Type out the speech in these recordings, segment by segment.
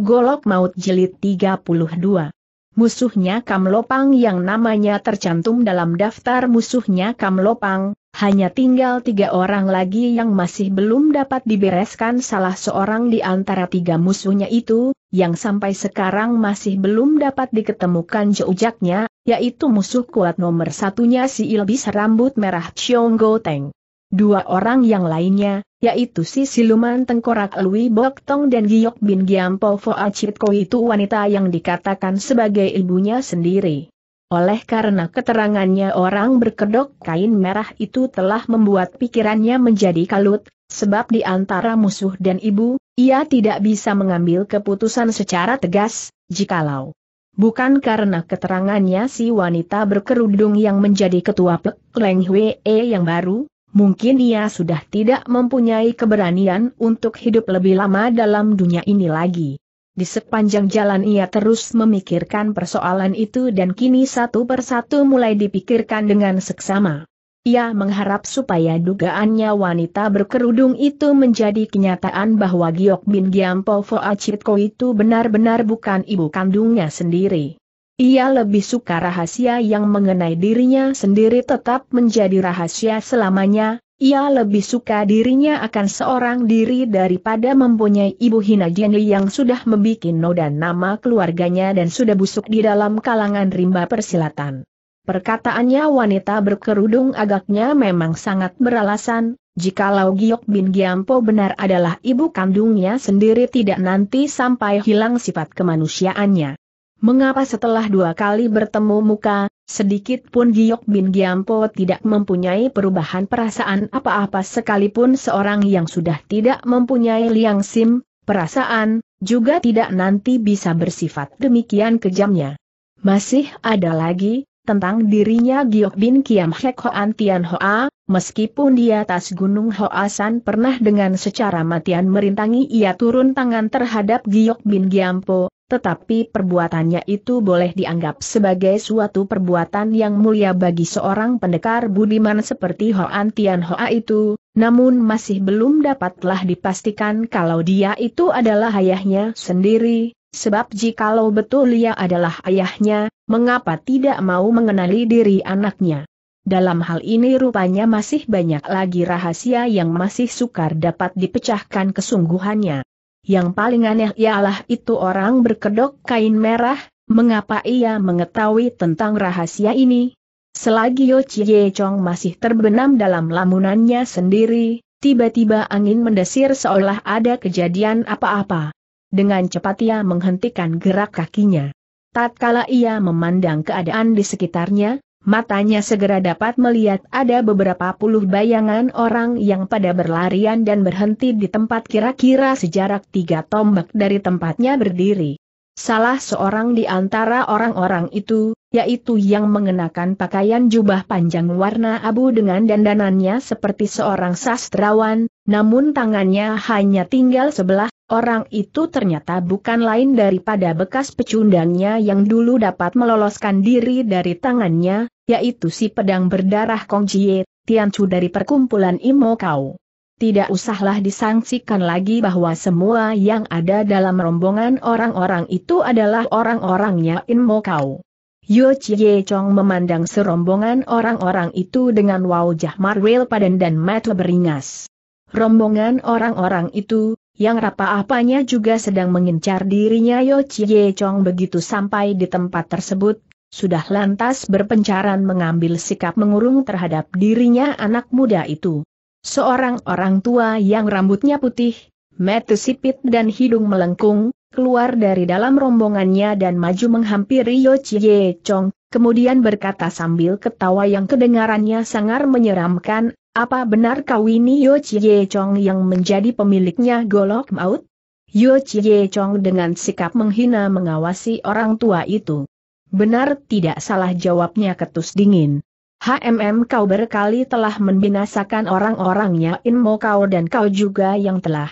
Golok Maut Jelit 32. Musuhnya Kamlopang yang namanya tercantum dalam daftar musuhnya Kamlopang, hanya tinggal tiga orang lagi yang masih belum dapat dibereskan salah seorang di antara tiga musuhnya itu, yang sampai sekarang masih belum dapat diketemukan jeujaknya, yaitu musuh kuat nomor satunya si Ilbis rambut merah Chiong Goteng. Dua orang yang lainnya, yaitu si siluman tengkorak Lui Bok Tong dan Giok Bin Giampo Foa Chitko itu wanita yang dikatakan sebagai ibunya sendiri. Oleh karena keterangannya orang berkedok kain merah itu telah membuat pikirannya menjadi kalut, sebab di antara musuh dan ibu, ia tidak bisa mengambil keputusan secara tegas, jikalau bukan karena keterangannya si wanita berkerudung yang menjadi ketua Pek Leng Hwe e yang baru, mungkin ia sudah tidak mempunyai keberanian untuk hidup lebih lama dalam dunia ini lagi. Di sepanjang jalan ia terus memikirkan persoalan itu dan kini satu persatu mulai dipikirkan dengan seksama. Ia mengharap supaya dugaannya wanita berkerudung itu menjadi kenyataan bahwa Giok Bin Giampo Foa Chitko itu benar-benar bukan ibu kandungnya sendiri. Ia lebih suka rahasia yang mengenai dirinya sendiri tetap menjadi rahasia selamanya, ia lebih suka dirinya akan seorang diri daripada mempunyai ibu Hina Jenny yang sudah membuat noda nama keluarganya dan sudah busuk di dalam kalangan rimba persilatan. Perkataannya wanita berkerudung agaknya memang sangat beralasan, jikalau Giok Bin Giampo benar adalah ibu kandungnya sendiri tidak nanti sampai hilang sifat kemanusiaannya. Mengapa setelah dua kali bertemu muka, sedikit pun Giok Bin Giampo tidak mempunyai perubahan perasaan apa-apa sekalipun seorang yang sudah tidak mempunyai liang sim, perasaan, juga tidak nanti bisa bersifat demikian kejamnya. Masih ada lagi, tentang dirinya Giok Bin Kiam Hek Hoan Tian Hoa, meskipun di atas Gunung Hoasan pernah dengan secara matian merintangi ia turun tangan terhadap Giok Bin Giampo, tetapi perbuatannya itu boleh dianggap sebagai suatu perbuatan yang mulia bagi seorang pendekar budiman seperti Hoan Tian Hoa itu, namun masih belum dapatlah dipastikan kalau dia itu adalah ayahnya sendiri, sebab jikalau betul ia adalah ayahnya, mengapa tidak mau mengenali diri anaknya. Dalam hal ini rupanya masih banyak lagi rahasia yang masih sukar dapat dipecahkan kesungguhannya. Yang paling aneh ialah itu orang berkedok kain merah, mengapa ia mengetahui tentang rahasia ini? Selagi Yo Chie Chong masih terbenam dalam lamunannya sendiri, tiba-tiba angin mendesir seolah ada kejadian apa-apa. Dengan cepat ia menghentikan gerak kakinya. Tatkala ia memandang keadaan di sekitarnya, matanya segera dapat melihat ada beberapa puluh bayangan orang yang pada berlarian dan berhenti di tempat kira-kira sejarak tiga tombak dari tempatnya berdiri. Salah seorang di antara orang-orang itu, yaitu yang mengenakan pakaian jubah panjang warna abu dengan dandanannya seperti seorang sastrawan, namun tangannya hanya tinggal sebelah, Orang itu ternyata bukan lain daripada bekas pecundangnya yang dulu dapat meloloskan diri dari tangannya, yaitu si pedang berdarah Kong Kongjiye, Chu dari perkumpulan Imo Kau. Tidak usahlah disangsikan lagi bahwa semua yang ada dalam rombongan orang-orang itu adalah orang-orangnya Imo Kau. Yo Chie Chong memandang serombongan orang-orang itu dengan wajah marwil padan dan mata beringas. Rombongan orang-orang itu, yang rapa-apanya juga sedang mengincar dirinya Yo Chie Chong begitu sampai di tempat tersebut, sudah lantas berpencaran mengambil sikap mengurung terhadap dirinya anak muda itu. Seorang orang tua yang rambutnya putih, mata sipit dan hidung melengkung, keluar dari dalam rombongannya dan maju menghampiri Yo Chie Chong, kemudian berkata sambil ketawa yang kedengarannya sangar menyeramkan, apa benar kau ini Yo Chie Chong yang menjadi pemiliknya golok maut? Yo Chie Chong dengan sikap menghina mengawasi orang tua itu. Benar tidak salah jawabnya ketus dingin. HMM kau berkali telah membinasakan orang-orangnya Inmo kau dan kau juga yang telah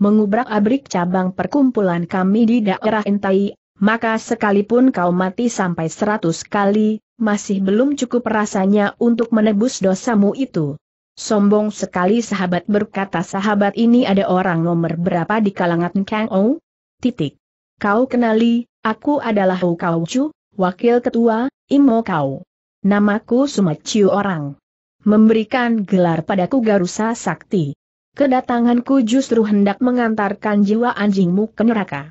mengubrak abrik cabang perkumpulan kami di daerah Intai, maka sekalipun kau mati sampai seratus kali, masih belum cukup rasanya untuk menebus dosamu itu. Sombong sekali sahabat berkata sahabat ini ada orang nomor berapa di kalangan Kang Ou? Titik. Kau kenali, aku adalah Hou Kau Chu, Wakil Ketua, Imo Kau. Namaku Sumaciu Orang. Memberikan gelar padaku Garusa Sakti. Kedatanganku justru hendak mengantarkan jiwa anjingmu ke neraka.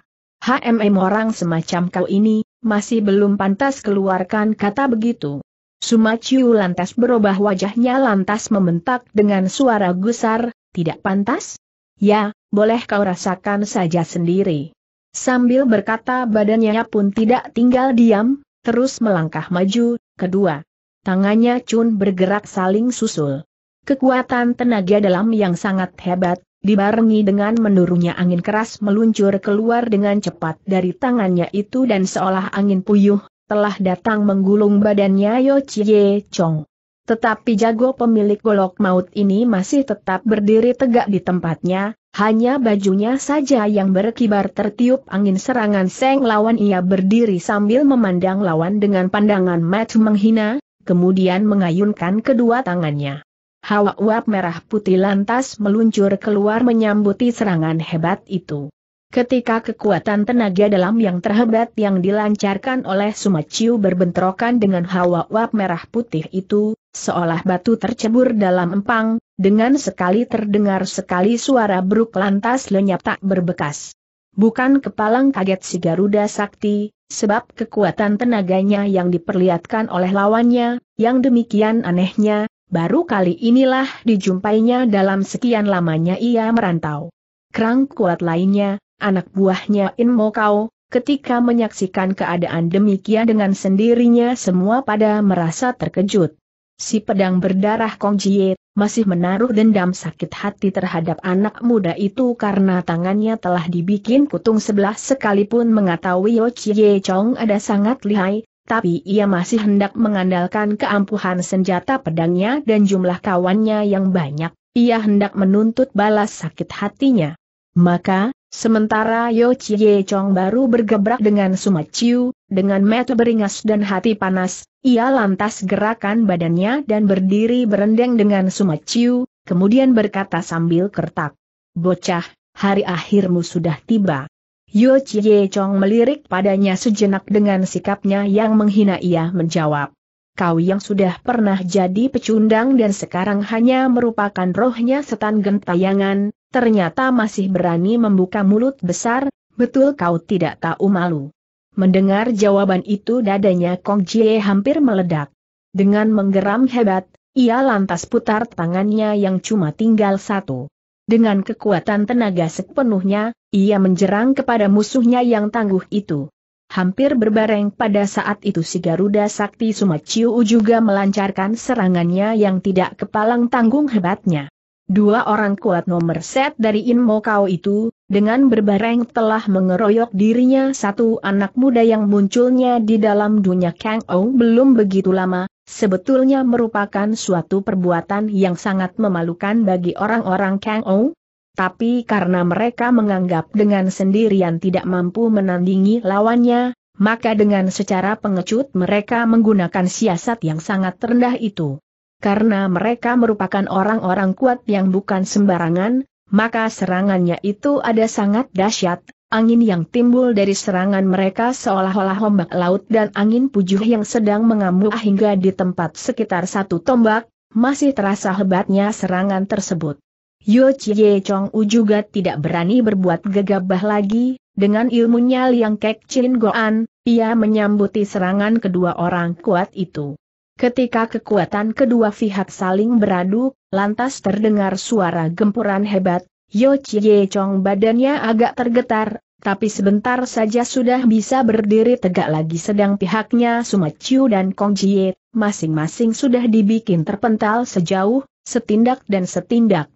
HMM orang semacam kau ini, masih belum pantas keluarkan kata begitu. Sumaciu lantas berubah wajahnya lantas membentak dengan suara gusar, tidak pantas? Ya, boleh kau rasakan saja sendiri. Sambil berkata badannya pun tidak tinggal diam, terus melangkah maju, kedua. Tangannya Chun bergerak saling susul. Kekuatan tenaga dalam yang sangat hebat, dibarengi dengan menurunnya angin keras meluncur keluar dengan cepat dari tangannya itu dan seolah angin puyuh, telah datang menggulung badannya Yo Chie Chong. Tetapi jago pemilik golok maut ini masih tetap berdiri tegak di tempatnya, hanya bajunya saja yang berkibar tertiup angin serangan Seng lawan ia berdiri sambil memandang lawan dengan pandangan mata menghina, kemudian mengayunkan kedua tangannya. Hawa uap merah putih lantas meluncur keluar menyambuti serangan hebat itu. Ketika kekuatan tenaga dalam yang terhebat yang dilancarkan oleh Sumaciu berbentrokan dengan hawa uap merah putih itu, seolah batu tercebur dalam empang, dengan sekali terdengar sekali suara beruk lantas lenyap tak berbekas. Bukan kepalang kaget si Garuda Sakti, sebab kekuatan tenaganya yang diperlihatkan oleh lawannya, yang demikian anehnya, baru kali inilah dijumpainya dalam sekian lamanya ia merantau. Kerang kuat lainnya, anak buahnya Inmo Kau, ketika menyaksikan keadaan demikian dengan sendirinya semua pada merasa terkejut. Si pedang berdarah Kong Jie masih menaruh dendam sakit hati terhadap anak muda itu karena tangannya telah dibikin kutung sebelah sekalipun mengetahui Yo Chie Chong ada sangat lihai, tapi ia masih hendak mengandalkan keampuhan senjata pedangnya dan jumlah kawannya yang banyak, ia hendak menuntut balas sakit hatinya. Maka, Sementara Yo Chie Chong baru bergebrak dengan Suma Chiu, dengan mata beringas dan hati panas, ia lantas gerakan badannya dan berdiri berendeng dengan Suma Chiu, kemudian berkata sambil kertak. Bocah, hari akhirmu sudah tiba. Yo Chie Chong melirik padanya sejenak dengan sikapnya yang menghina ia menjawab. Kau yang sudah pernah jadi pecundang dan sekarang hanya merupakan rohnya setan gentayangan, ternyata masih berani membuka mulut besar, betul kau tidak tahu malu. Mendengar jawaban itu dadanya Kong Jie hampir meledak. Dengan menggeram hebat, ia lantas putar tangannya yang cuma tinggal satu. Dengan kekuatan tenaga sepenuhnya, ia menjerang kepada musuhnya yang tangguh itu. Hampir berbareng pada saat itu si Garuda Sakti Sumaciu juga melancarkan serangannya yang tidak kepalang tanggung hebatnya. Dua orang kuat nomor set dari Inmo itu, dengan berbareng telah mengeroyok dirinya satu anak muda yang munculnya di dalam dunia Kang Ou belum begitu lama, sebetulnya merupakan suatu perbuatan yang sangat memalukan bagi orang-orang Kang Ou. Tapi karena mereka menganggap dengan sendirian tidak mampu menandingi lawannya, maka dengan secara pengecut mereka menggunakan siasat yang sangat rendah itu karena mereka merupakan orang-orang kuat yang bukan sembarangan, maka serangannya itu ada sangat dahsyat. Angin yang timbul dari serangan mereka seolah-olah ombak laut dan angin pujuh yang sedang mengamuk hingga di tempat sekitar satu tombak, masih terasa hebatnya serangan tersebut. Yo Chie Chong U juga tidak berani berbuat gegabah lagi, dengan ilmunya Liang Kek Chin Goan, ia menyambuti serangan kedua orang kuat itu. Ketika kekuatan kedua pihak saling beradu, lantas terdengar suara gempuran hebat, Yo Chie Chong badannya agak tergetar, tapi sebentar saja sudah bisa berdiri tegak lagi sedang pihaknya Suma Chiu dan Kong Jie, masing-masing sudah dibikin terpental sejauh, setindak dan setindak.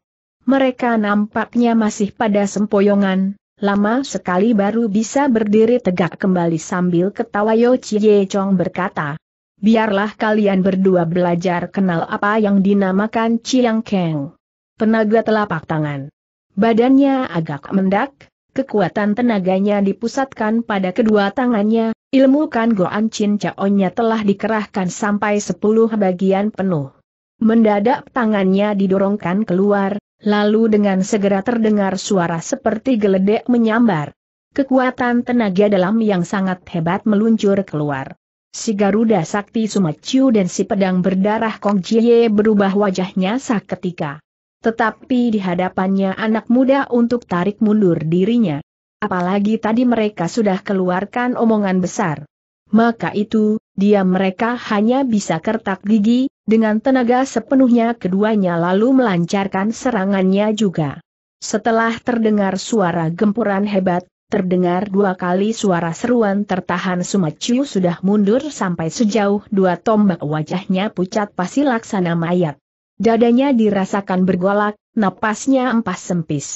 Mereka nampaknya masih pada sempoyongan, lama sekali baru bisa berdiri tegak kembali sambil ketawa Yo Chie Chong berkata, biarlah kalian berdua belajar kenal apa yang dinamakan Chiang Kang. Penaga telapak tangan. Badannya agak mendak, kekuatan tenaganya dipusatkan pada kedua tangannya, ilmu kan Goan Chin nya telah dikerahkan sampai sepuluh bagian penuh. Mendadak tangannya didorongkan keluar, lalu dengan segera terdengar suara seperti geledek menyambar. Kekuatan tenaga dalam yang sangat hebat meluncur keluar si Garuda Sakti Sumaciu dan si pedang berdarah Kong Jie berubah wajahnya seketika. Tetapi di hadapannya anak muda untuk tarik mundur dirinya. Apalagi tadi mereka sudah keluarkan omongan besar. Maka itu, dia mereka hanya bisa kertak gigi, dengan tenaga sepenuhnya keduanya lalu melancarkan serangannya juga. Setelah terdengar suara gempuran hebat, Terdengar dua kali suara seruan tertahan Sumaciu sudah mundur sampai sejauh dua tombak wajahnya pucat pasti laksana mayat. Dadanya dirasakan bergolak, napasnya empas sempis.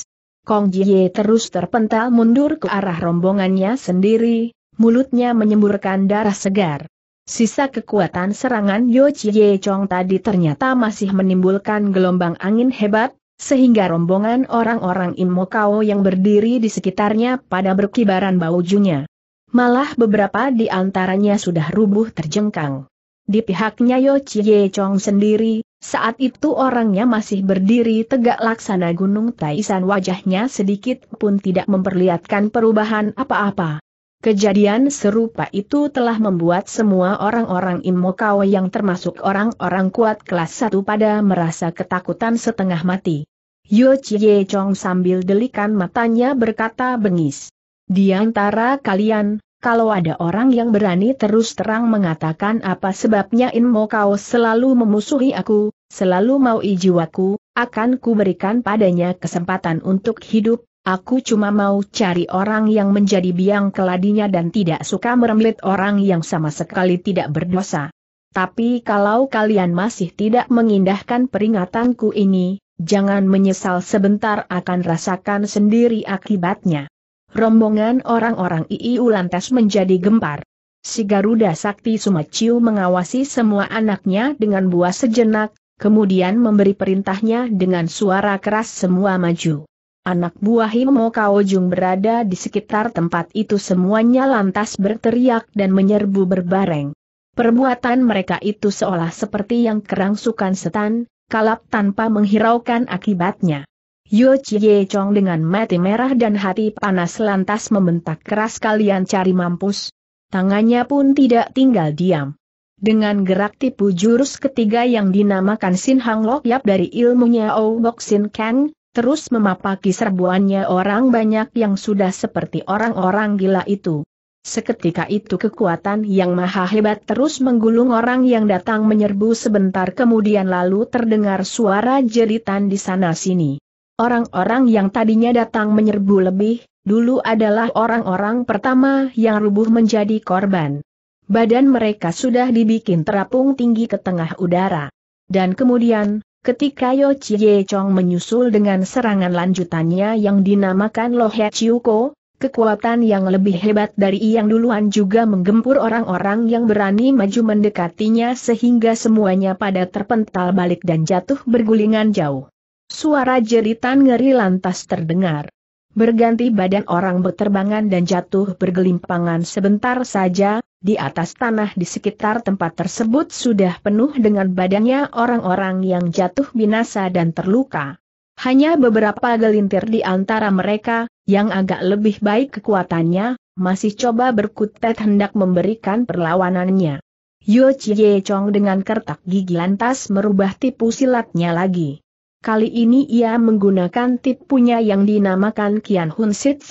Kong Jie terus terpental mundur ke arah rombongannya sendiri, mulutnya menyemburkan darah segar. Sisa kekuatan serangan Yo Chie Chong tadi ternyata masih menimbulkan gelombang angin hebat, sehingga rombongan orang-orang Imokao yang berdiri di sekitarnya pada berkibaran baujunya. Malah beberapa di antaranya sudah rubuh terjengkang. Di pihaknya Yo Chie Chong sendiri, saat itu orangnya masih berdiri tegak laksana Gunung Taisan wajahnya sedikit pun tidak memperlihatkan perubahan apa-apa. Kejadian serupa itu telah membuat semua orang-orang Imokao yang termasuk orang-orang kuat kelas 1 pada merasa ketakutan setengah mati. Yo Chie Chong sambil delikan matanya berkata bengis. Di antara kalian, kalau ada orang yang berani terus terang mengatakan apa sebabnya In Mo Kao selalu memusuhi aku, selalu mau ijiwaku, akan kuberikan padanya kesempatan untuk hidup, aku cuma mau cari orang yang menjadi biang keladinya dan tidak suka meremlit orang yang sama sekali tidak berdosa. Tapi kalau kalian masih tidak mengindahkan peringatanku ini, jangan menyesal sebentar akan rasakan sendiri akibatnya. Rombongan orang-orang IIU lantas menjadi gempar. Si Garuda Sakti Sumaciu mengawasi semua anaknya dengan buah sejenak, kemudian memberi perintahnya dengan suara keras semua maju. Anak buah Himo Kaojung berada di sekitar tempat itu semuanya lantas berteriak dan menyerbu berbareng. Perbuatan mereka itu seolah seperti yang kerangsukan setan, kalap tanpa menghiraukan akibatnya. Yu Chie Chong dengan mati merah dan hati panas lantas membentak keras kalian cari mampus. Tangannya pun tidak tinggal diam. Dengan gerak tipu jurus ketiga yang dinamakan Sin Hang Lok Yap dari ilmunya O Bok Sin Kang, terus memapaki serbuannya orang banyak yang sudah seperti orang-orang gila itu. Seketika itu kekuatan yang maha hebat terus menggulung orang yang datang menyerbu sebentar kemudian lalu terdengar suara jeritan di sana-sini. Orang-orang yang tadinya datang menyerbu lebih, dulu adalah orang-orang pertama yang rubuh menjadi korban. Badan mereka sudah dibikin terapung tinggi ke tengah udara. Dan kemudian, ketika Yo Chie Chong menyusul dengan serangan lanjutannya yang dinamakan Lohe Ko, Kekuatan yang lebih hebat dari yang duluan juga menggempur orang-orang yang berani maju mendekatinya sehingga semuanya pada terpental balik dan jatuh bergulingan jauh. Suara jeritan ngeri lantas terdengar. Berganti badan orang berterbangan dan jatuh bergelimpangan sebentar saja, di atas tanah di sekitar tempat tersebut sudah penuh dengan badannya orang-orang yang jatuh binasa dan terluka. Hanya beberapa gelintir di antara mereka, yang agak lebih baik kekuatannya, masih coba berkutat hendak memberikan perlawanannya. Yo Chie Chong dengan kertak gigi lantas merubah tipu silatnya lagi. Kali ini ia menggunakan tipunya yang dinamakan Kian Hun Sit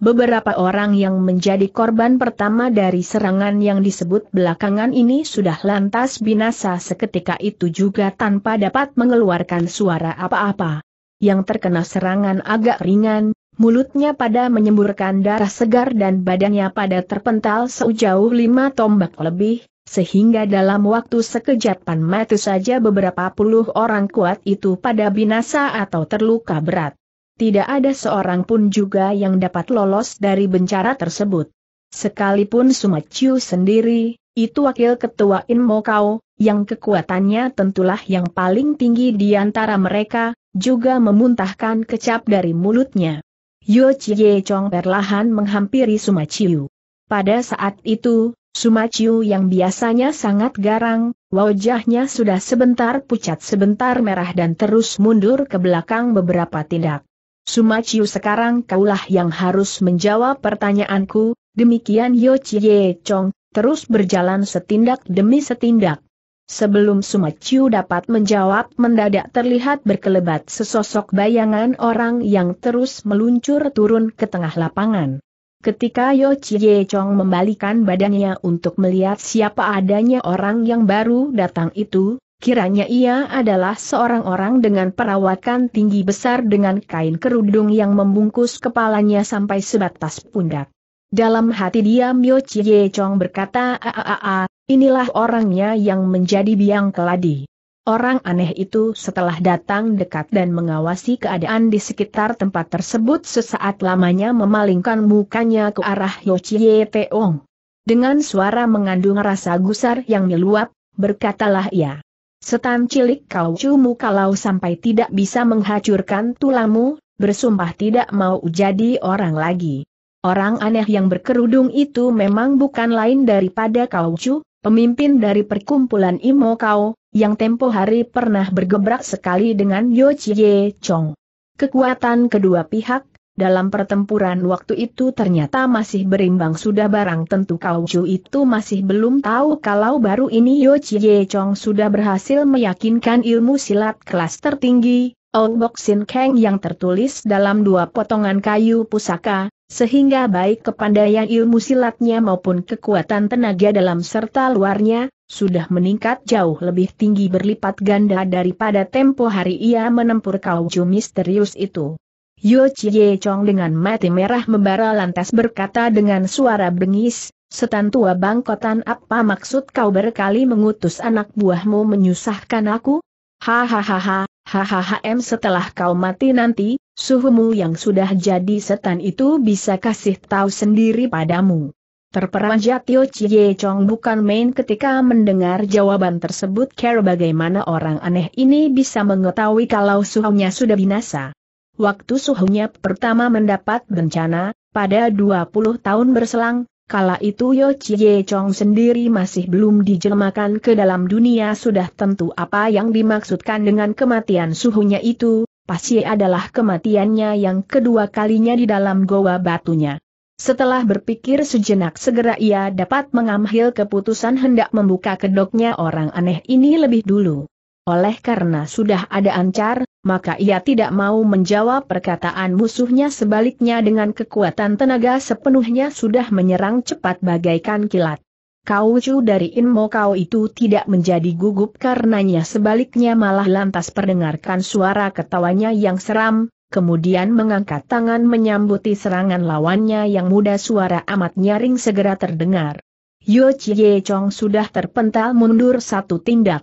Beberapa orang yang menjadi korban pertama dari serangan yang disebut belakangan ini sudah lantas binasa seketika itu juga tanpa dapat mengeluarkan suara apa-apa yang terkena serangan agak ringan, mulutnya pada menyemburkan darah segar dan badannya pada terpental sejauh lima tombak lebih, sehingga dalam waktu sekejap mati saja beberapa puluh orang kuat itu pada binasa atau terluka berat. Tidak ada seorang pun juga yang dapat lolos dari bencara tersebut. Sekalipun Sumaciu sendiri, itu wakil ketua Inmokau, yang kekuatannya tentulah yang paling tinggi di antara mereka, juga memuntahkan kecap dari mulutnya. Yo Chie Chong perlahan menghampiri Sumaciu. Pada saat itu, Sumaciu yang biasanya sangat garang, wajahnya sudah sebentar pucat sebentar merah dan terus mundur ke belakang beberapa tindak. Sumaciu sekarang kaulah yang harus menjawab pertanyaanku, demikian Yo Chie Chong, terus berjalan setindak demi setindak. Sebelum Sumaciu dapat menjawab mendadak terlihat berkelebat sesosok bayangan orang yang terus meluncur turun ke tengah lapangan. Ketika Yo Chie Chong membalikan badannya untuk melihat siapa adanya orang yang baru datang itu, Kiranya ia adalah seorang orang dengan perawakan tinggi besar dengan kain kerudung yang membungkus kepalanya sampai sebatas pundak. Dalam hati dia, Yo Chie Chong berkata, A-a-a-a, inilah orangnya yang menjadi biang keladi." Orang aneh itu setelah datang dekat dan mengawasi keadaan di sekitar tempat tersebut sesaat lamanya memalingkan mukanya ke arah Yo Chie Teong. Dengan suara mengandung rasa gusar yang meluap, berkatalah ia. Setan cilik kau cumu kalau sampai tidak bisa menghancurkan tulamu, bersumpah tidak mau jadi orang lagi. Orang aneh yang berkerudung itu memang bukan lain daripada Kau Chu, pemimpin dari perkumpulan Imo Kau, yang tempo hari pernah bergebrak sekali dengan Yo Chie Chong. Kekuatan kedua pihak, dalam pertempuran waktu itu ternyata masih berimbang sudah barang tentu Kau Chu itu masih belum tahu kalau baru ini Yo Chie Chong sudah berhasil meyakinkan ilmu silat kelas tertinggi, Ong Sin Kang yang tertulis dalam dua potongan kayu pusaka, sehingga baik kepandaian ilmu silatnya maupun kekuatan tenaga dalam serta luarnya, sudah meningkat jauh lebih tinggi berlipat ganda daripada tempo hari ia menempur kauju misterius itu. Yo Chie Chong dengan mati merah membara lantas berkata dengan suara bengis, Setan tua bangkotan apa maksud kau berkali mengutus anak buahmu menyusahkan aku? Hahaha, hahaha, setelah kau mati nanti, suhumu yang sudah jadi setan itu bisa kasih tahu sendiri padamu. Terperanjat Tio Chie Chong bukan main ketika mendengar jawaban tersebut care bagaimana orang aneh ini bisa mengetahui kalau suhunya sudah binasa. Waktu suhunya pertama mendapat bencana, pada 20 tahun berselang, kala itu Yo Chie Chong sendiri masih belum dijelmakan ke dalam dunia sudah tentu apa yang dimaksudkan dengan kematian suhunya itu, pasti adalah kematiannya yang kedua kalinya di dalam goa batunya. Setelah berpikir sejenak segera ia dapat mengambil keputusan hendak membuka kedoknya orang aneh ini lebih dulu. Oleh karena sudah ada ancar, maka ia tidak mau menjawab perkataan musuhnya sebaliknya dengan kekuatan tenaga sepenuhnya sudah menyerang cepat bagaikan kilat. Kau Chu dari Inmo kau itu tidak menjadi gugup karenanya sebaliknya malah lantas perdengarkan suara ketawanya yang seram, kemudian mengangkat tangan menyambuti serangan lawannya yang muda suara amat nyaring segera terdengar. Yo Chie Chong sudah terpental mundur satu tindak.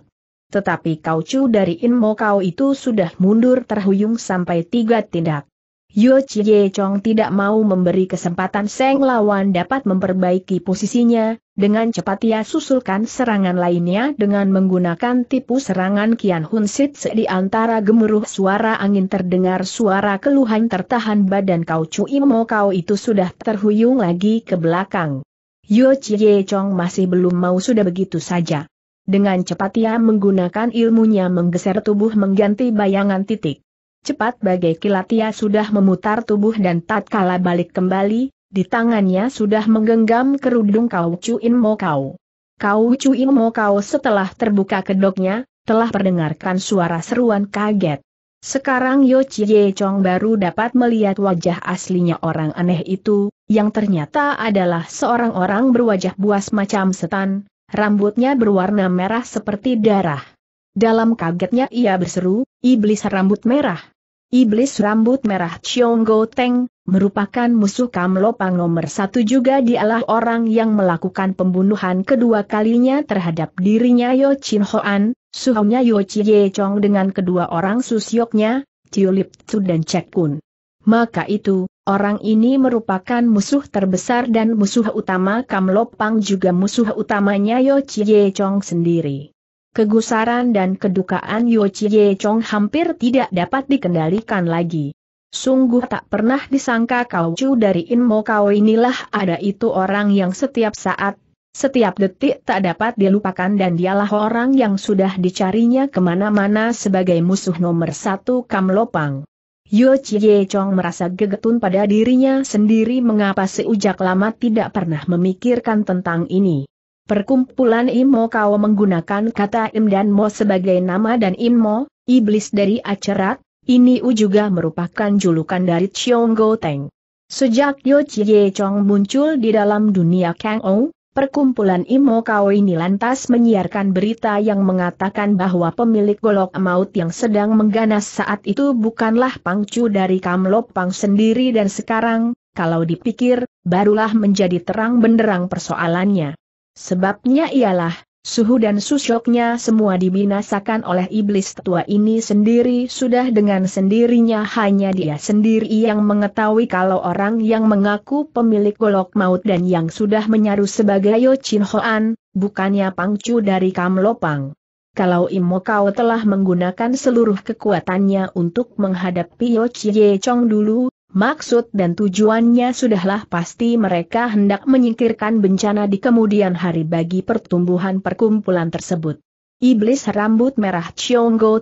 Tetapi Kau Chu dari Inmo kau itu sudah mundur terhuyung sampai tiga tindak. Yo Chie Chong tidak mau memberi kesempatan Seng Lawan dapat memperbaiki posisinya, dengan cepat ia susulkan serangan lainnya dengan menggunakan tipu serangan Kian Hun Sit di antara gemuruh suara angin terdengar suara keluhan tertahan badan kau Cui mau kau itu sudah terhuyung lagi ke belakang. Yo Chie Chong masih belum mau sudah begitu saja. Dengan cepat ia menggunakan ilmunya menggeser tubuh mengganti bayangan titik. Cepat bagai kilat ia sudah memutar tubuh dan tatkala balik kembali, di tangannya sudah menggenggam kerudung kau cuin mo kau. Kau cuin mo kau setelah terbuka kedoknya, telah perdengarkan suara seruan kaget. Sekarang Yo Chie Chong baru dapat melihat wajah aslinya orang aneh itu, yang ternyata adalah seorang orang berwajah buas macam setan, rambutnya berwarna merah seperti darah. Dalam kagetnya ia berseru, Iblis rambut merah. Iblis rambut merah Chiong Go Teng, merupakan musuh Kamlopang nomor satu juga dialah orang yang melakukan pembunuhan kedua kalinya terhadap dirinya Yo Chin Hoan, suhunya Yo Chi Ye Chong dengan kedua orang susyoknya, Tiulip Tzu dan Cek Kun. Maka itu, orang ini merupakan musuh terbesar dan musuh utama Kamlopang juga musuh utamanya Yo Chi Ye Chong sendiri kegusaran dan kedukaan Yo Chie Chong hampir tidak dapat dikendalikan lagi. Sungguh tak pernah disangka kau cu dari Inmo kau inilah ada itu orang yang setiap saat, setiap detik tak dapat dilupakan dan dialah orang yang sudah dicarinya kemana-mana sebagai musuh nomor satu Kam Lopang. Yo Chie Chong merasa gegetun pada dirinya sendiri mengapa seujak lama tidak pernah memikirkan tentang ini. Perkumpulan Imo Kau menggunakan kata Im dan Mo sebagai nama dan Imo, iblis dari Acerat, ini U juga merupakan julukan dari Chiong Go Teng. Sejak Yo Chie Chong muncul di dalam dunia Kang Ou, perkumpulan Imo Kau ini lantas menyiarkan berita yang mengatakan bahwa pemilik golok maut yang sedang mengganas saat itu bukanlah Pangcu dari Kam Lop Pang sendiri dan sekarang, kalau dipikir, barulah menjadi terang benderang persoalannya. Sebabnya ialah, suhu dan susuknya semua dibinasakan oleh iblis tua ini sendiri sudah dengan sendirinya hanya dia sendiri yang mengetahui kalau orang yang mengaku pemilik golok maut dan yang sudah menyaru sebagai Yochin Hoan, bukannya pangcu dari Kamlopang. Kalau Imo Kau telah menggunakan seluruh kekuatannya untuk menghadapi Yochie Chong dulu, Maksud dan tujuannya sudahlah pasti mereka hendak menyingkirkan bencana di kemudian hari bagi pertumbuhan perkumpulan tersebut. Iblis rambut merah Chiong Go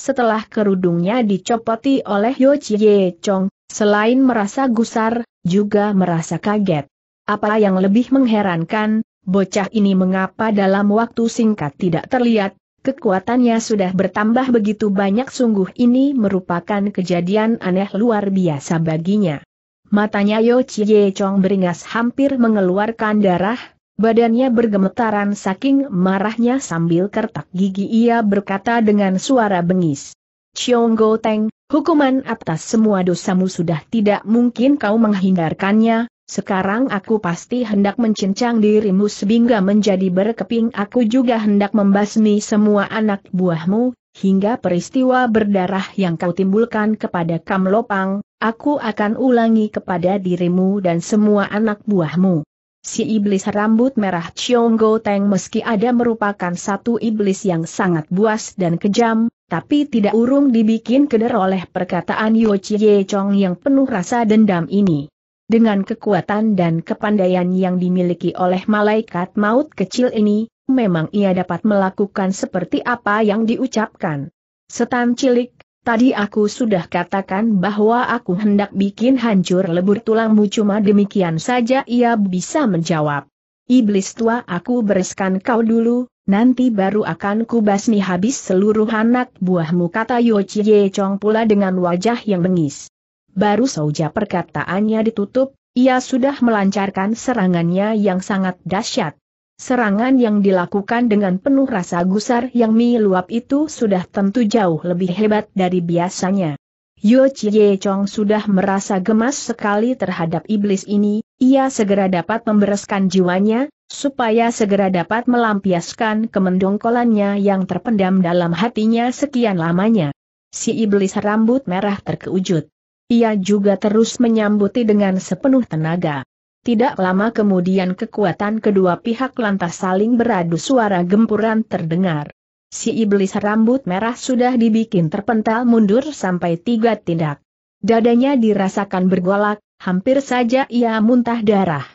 setelah kerudungnya dicopoti oleh Yo Chie Chong, selain merasa gusar, juga merasa kaget. Apa yang lebih mengherankan, bocah ini mengapa dalam waktu singkat tidak terlihat, Kekuatannya sudah bertambah begitu banyak sungguh ini merupakan kejadian aneh luar biasa baginya. Matanya Yo Chie Chong beringas hampir mengeluarkan darah, badannya bergemetaran saking marahnya sambil kertak gigi ia berkata dengan suara bengis. Chiong Go Teng, hukuman atas semua dosamu sudah tidak mungkin kau menghindarkannya, sekarang aku pasti hendak mencincang dirimu sehingga menjadi berkeping aku juga hendak membasmi semua anak buahmu, hingga peristiwa berdarah yang kau timbulkan kepada Kamlopang, aku akan ulangi kepada dirimu dan semua anak buahmu. Si iblis rambut merah Chionggo Teng meski ada merupakan satu iblis yang sangat buas dan kejam, tapi tidak urung dibikin keder oleh perkataan Yo Chie Chong yang penuh rasa dendam ini. Dengan kekuatan dan kepandaian yang dimiliki oleh malaikat maut kecil ini, memang ia dapat melakukan seperti apa yang diucapkan. Setan cilik, tadi aku sudah katakan bahwa aku hendak bikin hancur lebur tulangmu cuma demikian saja ia bisa menjawab. Iblis tua aku bereskan kau dulu, nanti baru akan kubasmi habis seluruh anak buahmu kata Yochie Chong pula dengan wajah yang bengis baru saja perkataannya ditutup, ia sudah melancarkan serangannya yang sangat dahsyat. Serangan yang dilakukan dengan penuh rasa gusar yang meluap itu sudah tentu jauh lebih hebat dari biasanya. Yo Chie Chong sudah merasa gemas sekali terhadap iblis ini, ia segera dapat membereskan jiwanya, supaya segera dapat melampiaskan kemendongkolannya yang terpendam dalam hatinya sekian lamanya. Si iblis rambut merah terkejut. Ia juga terus menyambuti dengan sepenuh tenaga. Tidak lama kemudian kekuatan kedua pihak lantas saling beradu suara gempuran terdengar. Si iblis rambut merah sudah dibikin terpental mundur sampai tiga tindak. Dadanya dirasakan bergolak, hampir saja ia muntah darah.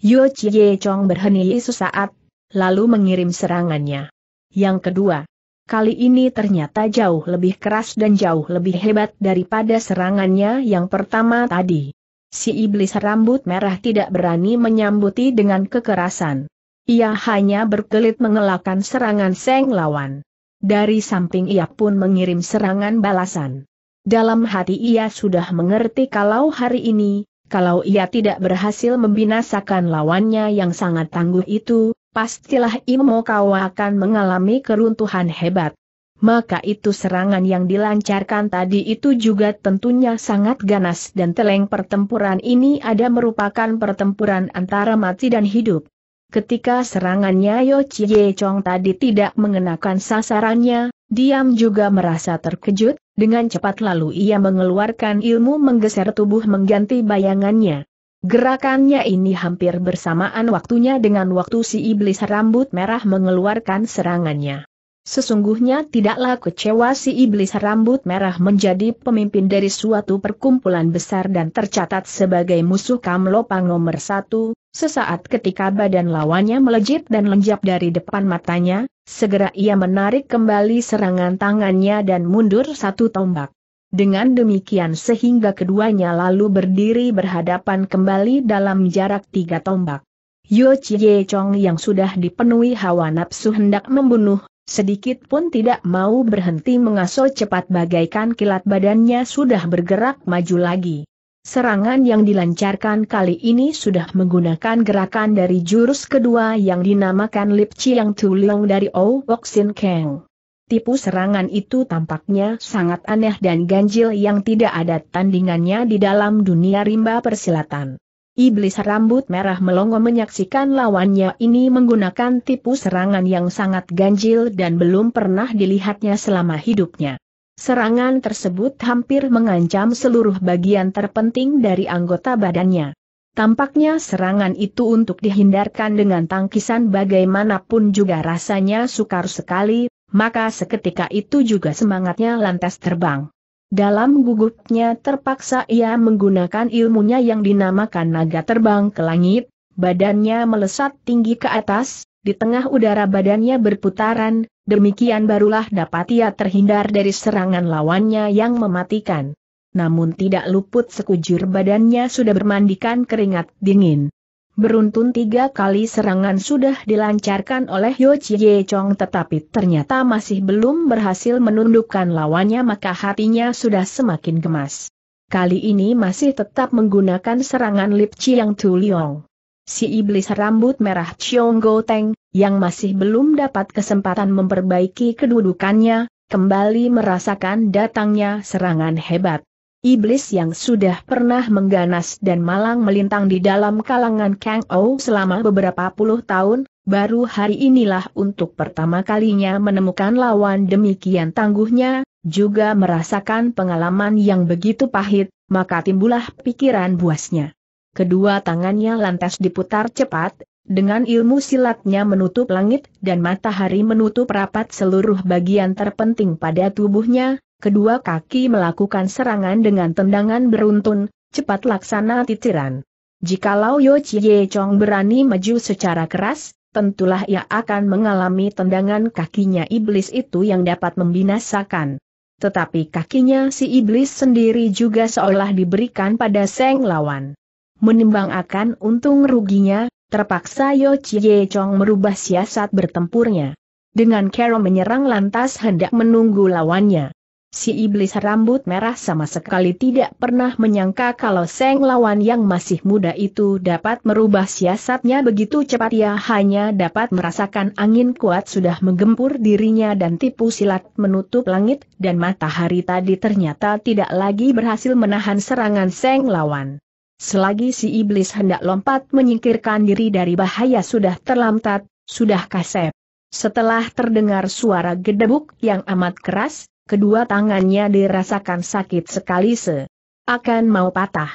Yo Chie Chong berhenti sesaat, lalu mengirim serangannya. Yang kedua, kali ini ternyata jauh lebih keras dan jauh lebih hebat daripada serangannya yang pertama tadi. Si iblis rambut merah tidak berani menyambuti dengan kekerasan. Ia hanya berkelit mengelakkan serangan Seng lawan. Dari samping ia pun mengirim serangan balasan. Dalam hati ia sudah mengerti kalau hari ini, kalau ia tidak berhasil membinasakan lawannya yang sangat tangguh itu, pastilah Imo kau akan mengalami keruntuhan hebat. Maka itu serangan yang dilancarkan tadi itu juga tentunya sangat ganas dan teleng pertempuran ini ada merupakan pertempuran antara mati dan hidup. Ketika serangannya Yo Chie Chong tadi tidak mengenakan sasarannya, Diam juga merasa terkejut, dengan cepat lalu ia mengeluarkan ilmu menggeser tubuh mengganti bayangannya. Gerakannya ini hampir bersamaan waktunya dengan waktu si iblis rambut merah mengeluarkan serangannya. Sesungguhnya tidaklah kecewa si iblis rambut merah menjadi pemimpin dari suatu perkumpulan besar dan tercatat sebagai musuh Kamlopang nomor satu, sesaat ketika badan lawannya melejit dan lenjap dari depan matanya, segera ia menarik kembali serangan tangannya dan mundur satu tombak. Dengan demikian sehingga keduanya lalu berdiri berhadapan kembali dalam jarak tiga tombak. Yo Chie Chong yang sudah dipenuhi hawa nafsu hendak membunuh, sedikit pun tidak mau berhenti mengaso cepat bagaikan kilat badannya sudah bergerak maju lagi. Serangan yang dilancarkan kali ini sudah menggunakan gerakan dari jurus kedua yang dinamakan Lip Chiang Tu Leong dari Ou Sin Kang. Tipu serangan itu tampaknya sangat aneh dan ganjil yang tidak ada tandingannya di dalam dunia rimba persilatan. Iblis rambut merah melongo menyaksikan lawannya ini menggunakan tipu serangan yang sangat ganjil dan belum pernah dilihatnya selama hidupnya. Serangan tersebut hampir mengancam seluruh bagian terpenting dari anggota badannya. Tampaknya serangan itu untuk dihindarkan dengan tangkisan bagaimanapun juga rasanya sukar sekali, maka seketika itu juga semangatnya lantas terbang. Dalam gugupnya terpaksa ia menggunakan ilmunya yang dinamakan naga terbang ke langit, badannya melesat tinggi ke atas, di tengah udara badannya berputaran, demikian barulah dapat ia terhindar dari serangan lawannya yang mematikan. Namun tidak luput sekujur badannya sudah bermandikan keringat dingin. Beruntun tiga kali serangan sudah dilancarkan oleh Yo Chie Chong tetapi ternyata masih belum berhasil menundukkan lawannya maka hatinya sudah semakin gemas. Kali ini masih tetap menggunakan serangan Lip Chiang Tu Liong. Si iblis rambut merah Chiong Go Teng, yang masih belum dapat kesempatan memperbaiki kedudukannya, kembali merasakan datangnya serangan hebat. Iblis yang sudah pernah mengganas dan malang melintang di dalam kalangan Kang Ou selama beberapa puluh tahun, baru hari inilah untuk pertama kalinya menemukan lawan demikian tangguhnya, juga merasakan pengalaman yang begitu pahit, maka timbullah pikiran buasnya. Kedua tangannya lantas diputar cepat, dengan ilmu silatnya menutup langit dan matahari menutup rapat seluruh bagian terpenting pada tubuhnya, kedua kaki melakukan serangan dengan tendangan beruntun, cepat laksana titiran. Jikalau Yo Chie Chong berani maju secara keras, tentulah ia akan mengalami tendangan kakinya iblis itu yang dapat membinasakan. Tetapi kakinya si iblis sendiri juga seolah diberikan pada seng lawan. Menimbang akan untung ruginya, terpaksa Yo Chie Chong merubah siasat bertempurnya. Dengan Carol menyerang lantas hendak menunggu lawannya. Si iblis rambut merah sama sekali tidak pernah menyangka kalau Seng Lawan yang masih muda itu dapat merubah siasatnya begitu cepat ia hanya dapat merasakan angin kuat sudah menggempur dirinya dan tipu silat menutup langit, dan matahari tadi ternyata tidak lagi berhasil menahan serangan Seng Lawan. Selagi si iblis hendak lompat menyingkirkan diri dari bahaya sudah terlambat, sudah kasep. Setelah terdengar suara gedebuk yang amat keras, kedua tangannya dirasakan sakit sekali se. Akan mau patah.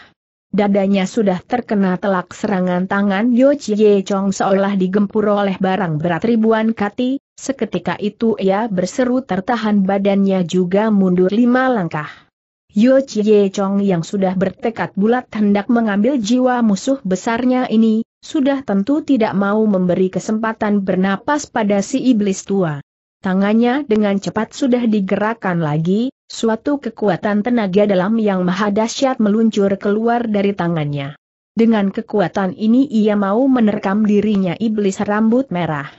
Dadanya sudah terkena telak serangan tangan Yo Chie Chong seolah digempur oleh barang berat ribuan kati, seketika itu ia berseru tertahan badannya juga mundur lima langkah. Yo Chie Chong yang sudah bertekad bulat hendak mengambil jiwa musuh besarnya ini, sudah tentu tidak mau memberi kesempatan bernapas pada si iblis tua. Tangannya dengan cepat sudah digerakkan lagi, suatu kekuatan tenaga dalam yang maha dahsyat meluncur keluar dari tangannya. Dengan kekuatan ini ia mau menerkam dirinya iblis rambut merah.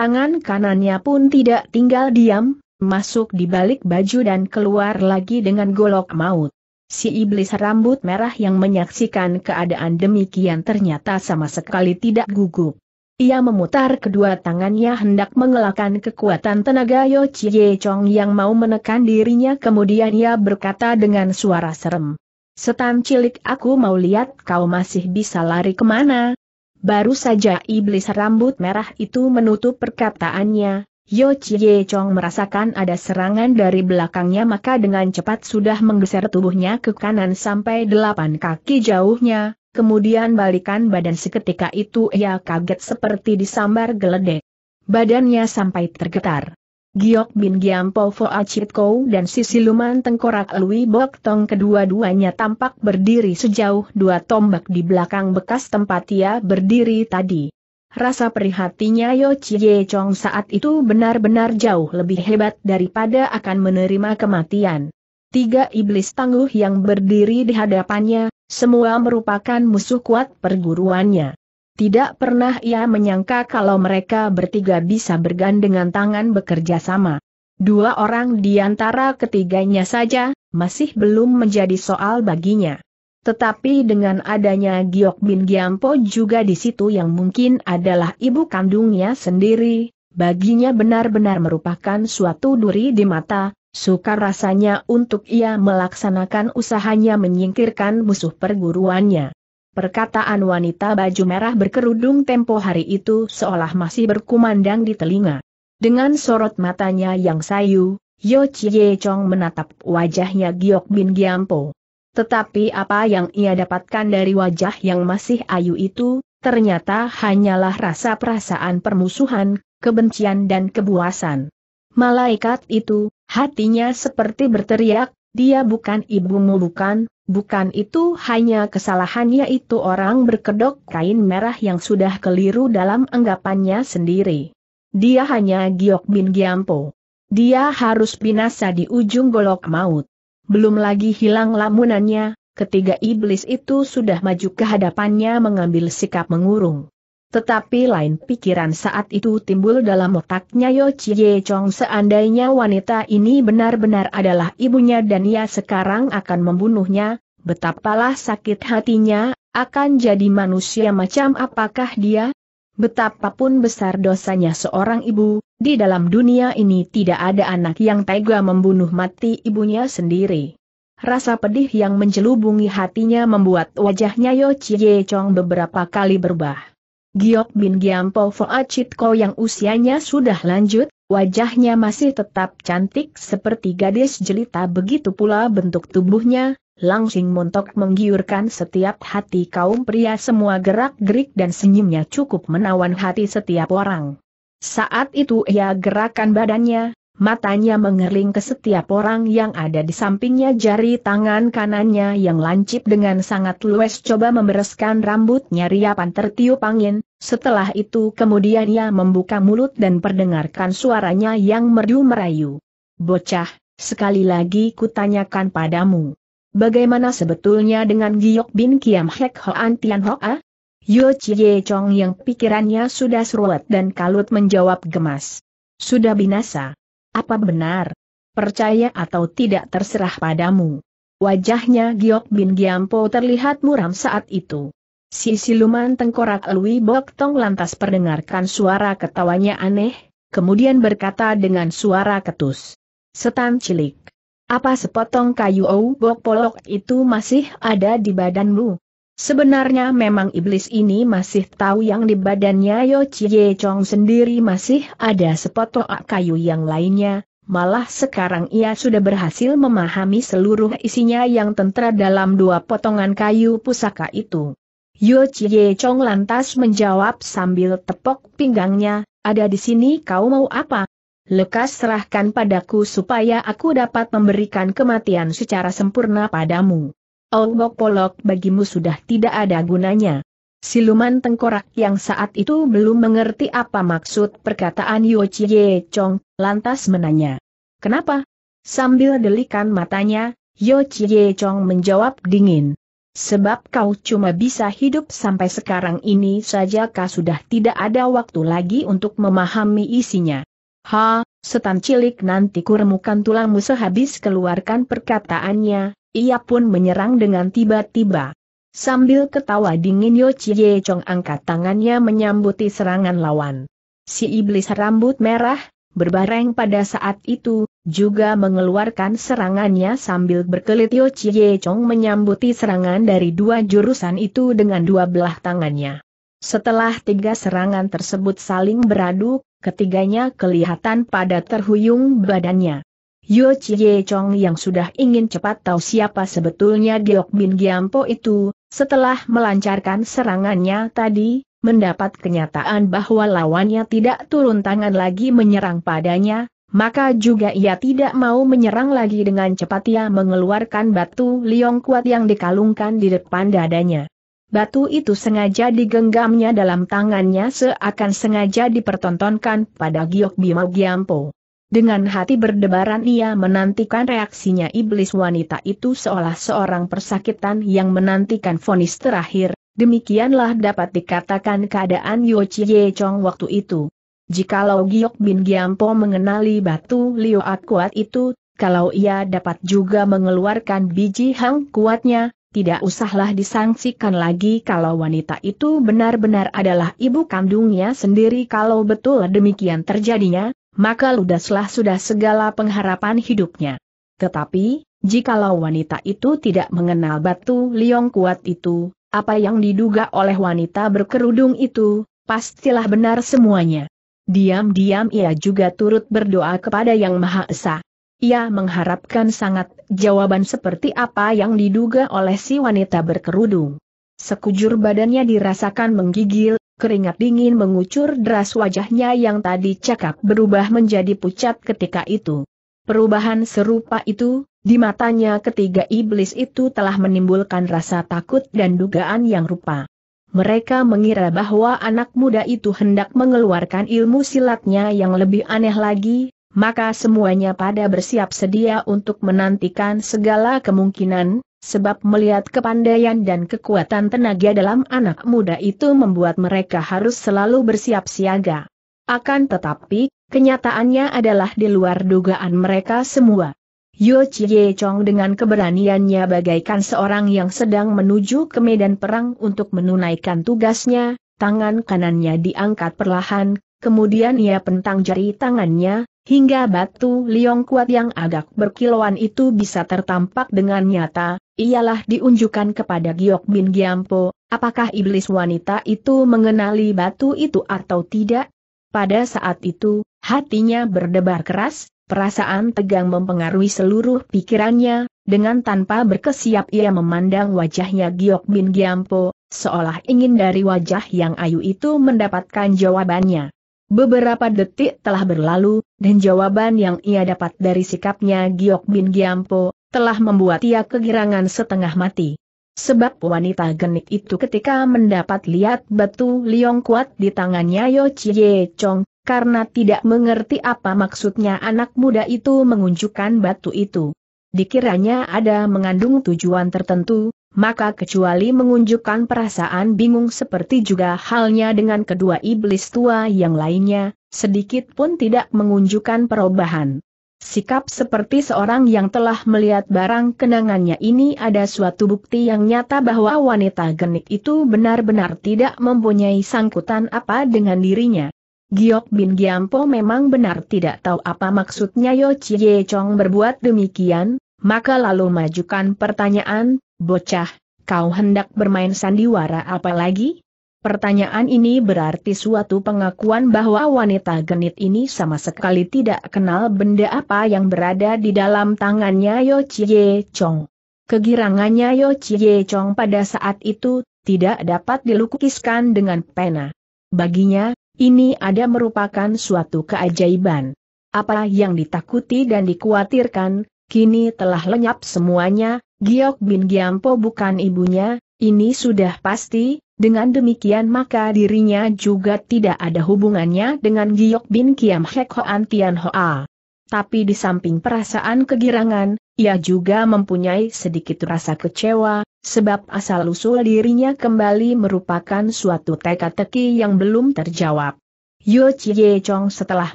Tangan kanannya pun tidak tinggal diam, masuk di balik baju dan keluar lagi dengan golok maut. Si iblis rambut merah yang menyaksikan keadaan demikian ternyata sama sekali tidak gugup. Ia memutar kedua tangannya hendak mengelakkan kekuatan tenaga Yo Chie Chong yang mau menekan dirinya kemudian ia berkata dengan suara serem. Setan cilik aku mau lihat kau masih bisa lari kemana. Baru saja iblis rambut merah itu menutup perkataannya, Yo Chie Chong merasakan ada serangan dari belakangnya maka dengan cepat sudah menggeser tubuhnya ke kanan sampai delapan kaki jauhnya, kemudian balikan badan seketika itu ia kaget seperti disambar geledek. Badannya sampai tergetar. Giok Bin Giampo Acit Kou dan si siluman tengkorak Lui Bok Tong kedua-duanya tampak berdiri sejauh dua tombak di belakang bekas tempat ia berdiri tadi. Rasa prihatinya Yo Chie Chong saat itu benar-benar jauh lebih hebat daripada akan menerima kematian. Tiga iblis tangguh yang berdiri di hadapannya, semua merupakan musuh kuat perguruannya. Tidak pernah ia menyangka kalau mereka bertiga bisa bergandengan tangan bekerja sama. Dua orang di antara ketiganya saja, masih belum menjadi soal baginya. Tetapi dengan adanya Giok Bin Giampo juga di situ yang mungkin adalah ibu kandungnya sendiri, baginya benar-benar merupakan suatu duri di mata, Sukar rasanya untuk ia melaksanakan usahanya menyingkirkan musuh perguruannya. Perkataan wanita baju merah berkerudung tempo hari itu seolah masih berkumandang di telinga. Dengan sorot matanya yang sayu, Yo Chie Chong menatap wajahnya Giok Bin Giampo. Tetapi apa yang ia dapatkan dari wajah yang masih ayu itu, ternyata hanyalah rasa perasaan permusuhan, kebencian dan kebuasan. Malaikat itu, Hatinya seperti berteriak, dia bukan ibumu bukan, bukan itu hanya kesalahannya itu orang berkedok kain merah yang sudah keliru dalam anggapannya sendiri. Dia hanya Giok Bin Giampo. Dia harus binasa di ujung golok maut. Belum lagi hilang lamunannya, ketiga iblis itu sudah maju ke hadapannya mengambil sikap mengurung. Tetapi lain pikiran saat itu timbul dalam otaknya Yo Chie Chong seandainya wanita ini benar-benar adalah ibunya dan ia sekarang akan membunuhnya, betapalah sakit hatinya, akan jadi manusia macam apakah dia? Betapapun besar dosanya seorang ibu, di dalam dunia ini tidak ada anak yang tega membunuh mati ibunya sendiri. Rasa pedih yang menjelubungi hatinya membuat wajahnya Yo Chie Chong beberapa kali berubah. Giok Bin Giampo Ko yang usianya sudah lanjut, wajahnya masih tetap cantik seperti gadis jelita begitu pula bentuk tubuhnya, langsing montok menggiurkan setiap hati kaum pria semua gerak-gerik dan senyumnya cukup menawan hati setiap orang. Saat itu ia gerakan badannya, matanya mengering ke setiap orang yang ada di sampingnya jari tangan kanannya yang lancip dengan sangat luwes coba membereskan rambutnya riapan tertiup angin, setelah itu kemudian ia membuka mulut dan perdengarkan suaranya yang merdu merayu. Bocah, sekali lagi kutanyakan padamu. Bagaimana sebetulnya dengan Giok bin Kiam Hek Hoan Tian Hoa? Yo Chie Chong yang pikirannya sudah seruat dan kalut menjawab gemas. Sudah binasa. Apa benar? Percaya atau tidak terserah padamu. Wajahnya Giok Bin Giampo terlihat muram saat itu. Si siluman tengkorak Lui Bok Tong lantas perdengarkan suara ketawanya aneh, kemudian berkata dengan suara ketus. Setan cilik. Apa sepotong kayu ou bok polok itu masih ada di badanmu? Sebenarnya memang iblis ini masih tahu yang di badannya Yo Chie Chong sendiri masih ada sepotong kayu yang lainnya, malah sekarang ia sudah berhasil memahami seluruh isinya yang tentera dalam dua potongan kayu pusaka itu. Yo Chie Chong lantas menjawab sambil tepok pinggangnya, ada di sini kau mau apa? Lekas serahkan padaku supaya aku dapat memberikan kematian secara sempurna padamu. Olbok Polok bagimu sudah tidak ada gunanya. Siluman tengkorak yang saat itu belum mengerti apa maksud perkataan Yo Chie Chong, lantas menanya. Kenapa? Sambil delikan matanya, Yo Chie Chong menjawab dingin. Sebab kau cuma bisa hidup sampai sekarang ini saja kau sudah tidak ada waktu lagi untuk memahami isinya. Ha, setan cilik nanti kuremukan tulangmu sehabis keluarkan perkataannya, ia pun menyerang dengan tiba-tiba. Sambil ketawa dingin Yo Chie Chong angkat tangannya menyambuti serangan lawan. Si iblis rambut merah, berbareng pada saat itu, juga mengeluarkan serangannya sambil berkelit Yo Chie Chong menyambuti serangan dari dua jurusan itu dengan dua belah tangannya. Setelah tiga serangan tersebut saling beradu, ketiganya kelihatan pada terhuyung badannya. Yo Chie Chong yang sudah ingin cepat tahu siapa sebetulnya Giok Bin Giampo itu, setelah melancarkan serangannya tadi, mendapat kenyataan bahwa lawannya tidak turun tangan lagi menyerang padanya, maka juga ia tidak mau menyerang lagi dengan cepat ia mengeluarkan batu liong kuat yang dikalungkan di depan dadanya. Batu itu sengaja digenggamnya dalam tangannya seakan sengaja dipertontonkan pada Giok Bima Giampo. Dengan hati berdebaran ia menantikan reaksinya iblis wanita itu seolah seorang persakitan yang menantikan vonis terakhir, demikianlah dapat dikatakan keadaan Yo Chie Chong waktu itu. Jikalau Giok Bin Giampo mengenali batu Liu Akuat itu, kalau ia dapat juga mengeluarkan biji hang kuatnya, tidak usahlah disangsikan lagi kalau wanita itu benar-benar adalah ibu kandungnya sendiri kalau betul demikian terjadinya, maka ludaslah sudah segala pengharapan hidupnya. Tetapi, jikalau wanita itu tidak mengenal batu liong kuat itu, apa yang diduga oleh wanita berkerudung itu, pastilah benar semuanya. Diam-diam ia juga turut berdoa kepada Yang Maha Esa. Ia mengharapkan sangat jawaban seperti apa yang diduga oleh si wanita berkerudung. Sekujur badannya dirasakan menggigil, keringat dingin mengucur deras wajahnya yang tadi cakap berubah menjadi pucat ketika itu. Perubahan serupa itu, di matanya ketiga iblis itu telah menimbulkan rasa takut dan dugaan yang rupa. Mereka mengira bahwa anak muda itu hendak mengeluarkan ilmu silatnya yang lebih aneh lagi, maka semuanya pada bersiap sedia untuk menantikan segala kemungkinan, sebab melihat kepandaian dan kekuatan tenaga dalam anak muda itu membuat mereka harus selalu bersiap siaga. Akan tetapi, kenyataannya adalah di luar dugaan mereka semua. Yo Chie Chong dengan keberaniannya bagaikan seorang yang sedang menuju ke medan perang untuk menunaikan tugasnya, tangan kanannya diangkat perlahan, kemudian ia pentang jari tangannya, hingga batu liong kuat yang agak berkilauan itu bisa tertampak dengan nyata, ialah diunjukkan kepada Giok Min Giampo, apakah iblis wanita itu mengenali batu itu atau tidak? Pada saat itu, hatinya berdebar keras, perasaan tegang mempengaruhi seluruh pikirannya, dengan tanpa berkesiap ia memandang wajahnya Giok Min Giampo, seolah ingin dari wajah yang ayu itu mendapatkan jawabannya. Beberapa detik telah berlalu, dan jawaban yang ia dapat dari sikapnya Giok Bin Giampo, telah membuat ia kegirangan setengah mati. Sebab wanita genit itu ketika mendapat lihat batu liong kuat di tangannya Yo Chie Chong, karena tidak mengerti apa maksudnya anak muda itu mengunjukkan batu itu. Dikiranya ada mengandung tujuan tertentu, maka kecuali mengunjukkan perasaan bingung seperti juga halnya dengan kedua iblis tua yang lainnya, sedikit pun tidak mengunjukkan perubahan. Sikap seperti seorang yang telah melihat barang kenangannya ini ada suatu bukti yang nyata bahwa wanita genit itu benar-benar tidak mempunyai sangkutan apa dengan dirinya. Giok Bin Giampo memang benar tidak tahu apa maksudnya Yo Chie Chong berbuat demikian, maka lalu majukan pertanyaan, bocah, kau hendak bermain sandiwara apa lagi? Pertanyaan ini berarti suatu pengakuan bahwa wanita genit ini sama sekali tidak kenal benda apa yang berada di dalam tangannya Yo Chie Chong. Kegirangannya Yo Chie Chong pada saat itu tidak dapat dilukiskan dengan pena. Baginya, ini ada merupakan suatu keajaiban. Apa yang ditakuti dan dikhawatirkan, kini telah lenyap semuanya, Giok Bin Giampo bukan ibunya, ini sudah pasti, dengan demikian maka dirinya juga tidak ada hubungannya dengan Giok Bin Kiam Hek Hoan Tian Hoa. Tapi di samping perasaan kegirangan, ia juga mempunyai sedikit rasa kecewa, sebab asal-usul dirinya kembali merupakan suatu teka-teki yang belum terjawab. Yo Chie Chong setelah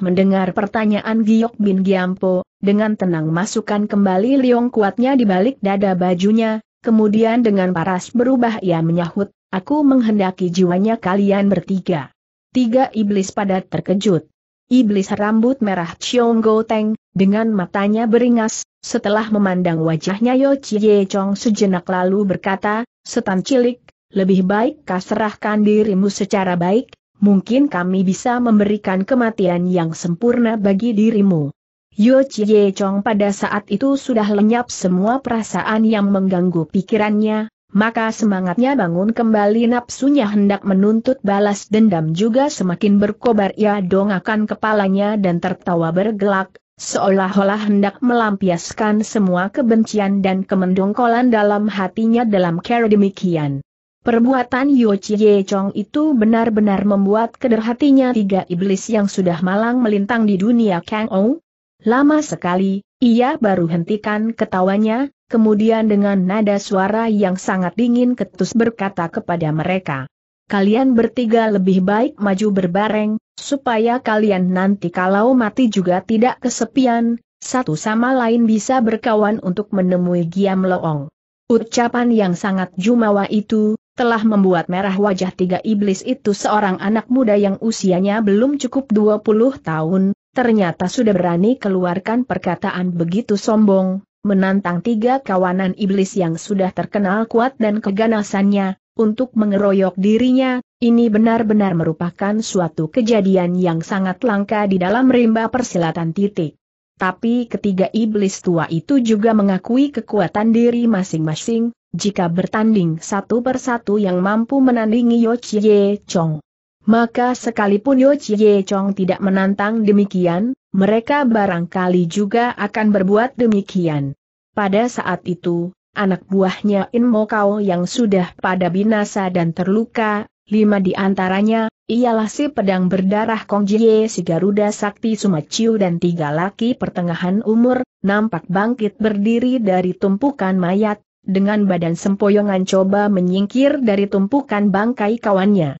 mendengar pertanyaan Giok Bin Giampo, dengan tenang masukkan kembali liong kuatnya di balik dada bajunya, kemudian dengan paras berubah ia menyahut, Aku menghendaki jiwanya kalian bertiga. Tiga iblis pada terkejut. Iblis rambut merah Chiong Go Teng, dengan matanya beringas, setelah memandang wajahnya Yo Chie Chong sejenak lalu berkata, setan cilik, lebih baik kau serahkan dirimu secara baik, mungkin kami bisa memberikan kematian yang sempurna bagi dirimu. Yo Chie Chong pada saat itu sudah lenyap semua perasaan yang mengganggu pikirannya, maka semangatnya bangun kembali nafsunya hendak menuntut balas dendam juga semakin berkobar ia dongakan kepalanya dan tertawa bergelak, seolah-olah hendak melampiaskan semua kebencian dan kemendongkolan dalam hatinya dalam cara demikian. Perbuatan Yo Ye Chong itu benar-benar membuat keder hatinya tiga iblis yang sudah malang melintang di dunia Kang Ou. Lama sekali, ia baru hentikan ketawanya, kemudian dengan nada suara yang sangat dingin ketus berkata kepada mereka. Kalian bertiga lebih baik maju berbareng, supaya kalian nanti kalau mati juga tidak kesepian, satu sama lain bisa berkawan untuk menemui Giam Loong. Ucapan yang sangat jumawa itu, telah membuat merah wajah tiga iblis itu seorang anak muda yang usianya belum cukup 20 tahun, ternyata sudah berani keluarkan perkataan begitu sombong, menantang tiga kawanan iblis yang sudah terkenal kuat dan keganasannya, untuk mengeroyok dirinya, ini benar-benar merupakan suatu kejadian yang sangat langka di dalam rimba persilatan titik. Tapi ketiga iblis tua itu juga mengakui kekuatan diri masing-masing, jika bertanding satu persatu yang mampu menandingi Yo Chie Chong. Maka sekalipun Yo Chie Chong tidak menantang demikian, mereka barangkali juga akan berbuat demikian. Pada saat itu, anak buahnya In Mokau yang sudah pada binasa dan terluka, lima di antaranya, ialah si pedang berdarah Kong Jie si Garuda Sakti Sumaciu dan tiga laki pertengahan umur, nampak bangkit berdiri dari tumpukan mayat, dengan badan sempoyongan coba menyingkir dari tumpukan bangkai kawannya.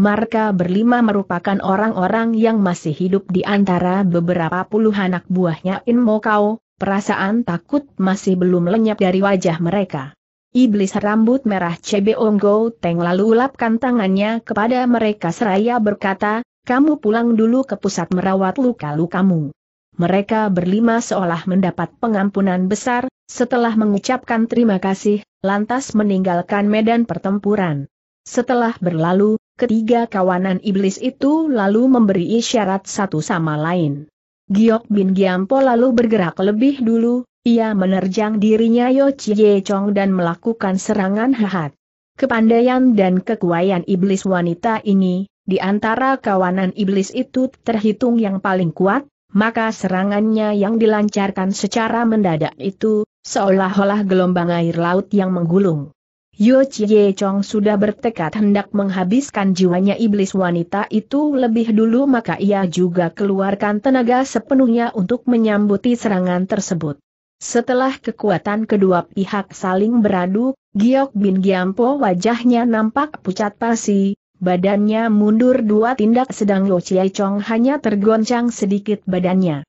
Marka berlima merupakan orang-orang yang masih hidup di antara beberapa puluh anak buahnya In Kau, perasaan takut masih belum lenyap dari wajah mereka. Iblis rambut merah CB Onggo Teng lalu ulapkan tangannya kepada mereka seraya berkata, kamu pulang dulu ke pusat merawat luka-lukamu. Mereka berlima seolah mendapat pengampunan besar, setelah mengucapkan terima kasih, lantas meninggalkan medan pertempuran. Setelah berlalu, ketiga kawanan iblis itu lalu memberi isyarat satu sama lain. Giok Bin Giampo lalu bergerak lebih dulu, ia menerjang dirinya Yo Chie Chong dan melakukan serangan hahat. Kepandaian dan kekuayaan iblis wanita ini, di antara kawanan iblis itu terhitung yang paling kuat, maka serangannya yang dilancarkan secara mendadak itu, seolah-olah gelombang air laut yang menggulung. Yo Chie Chong sudah bertekad hendak menghabiskan jiwanya iblis wanita itu lebih dulu maka ia juga keluarkan tenaga sepenuhnya untuk menyambuti serangan tersebut. Setelah kekuatan kedua pihak saling beradu, Giok Bin Giampo wajahnya nampak pucat pasi, badannya mundur dua tindak sedang Yo Chie Chong hanya tergoncang sedikit badannya.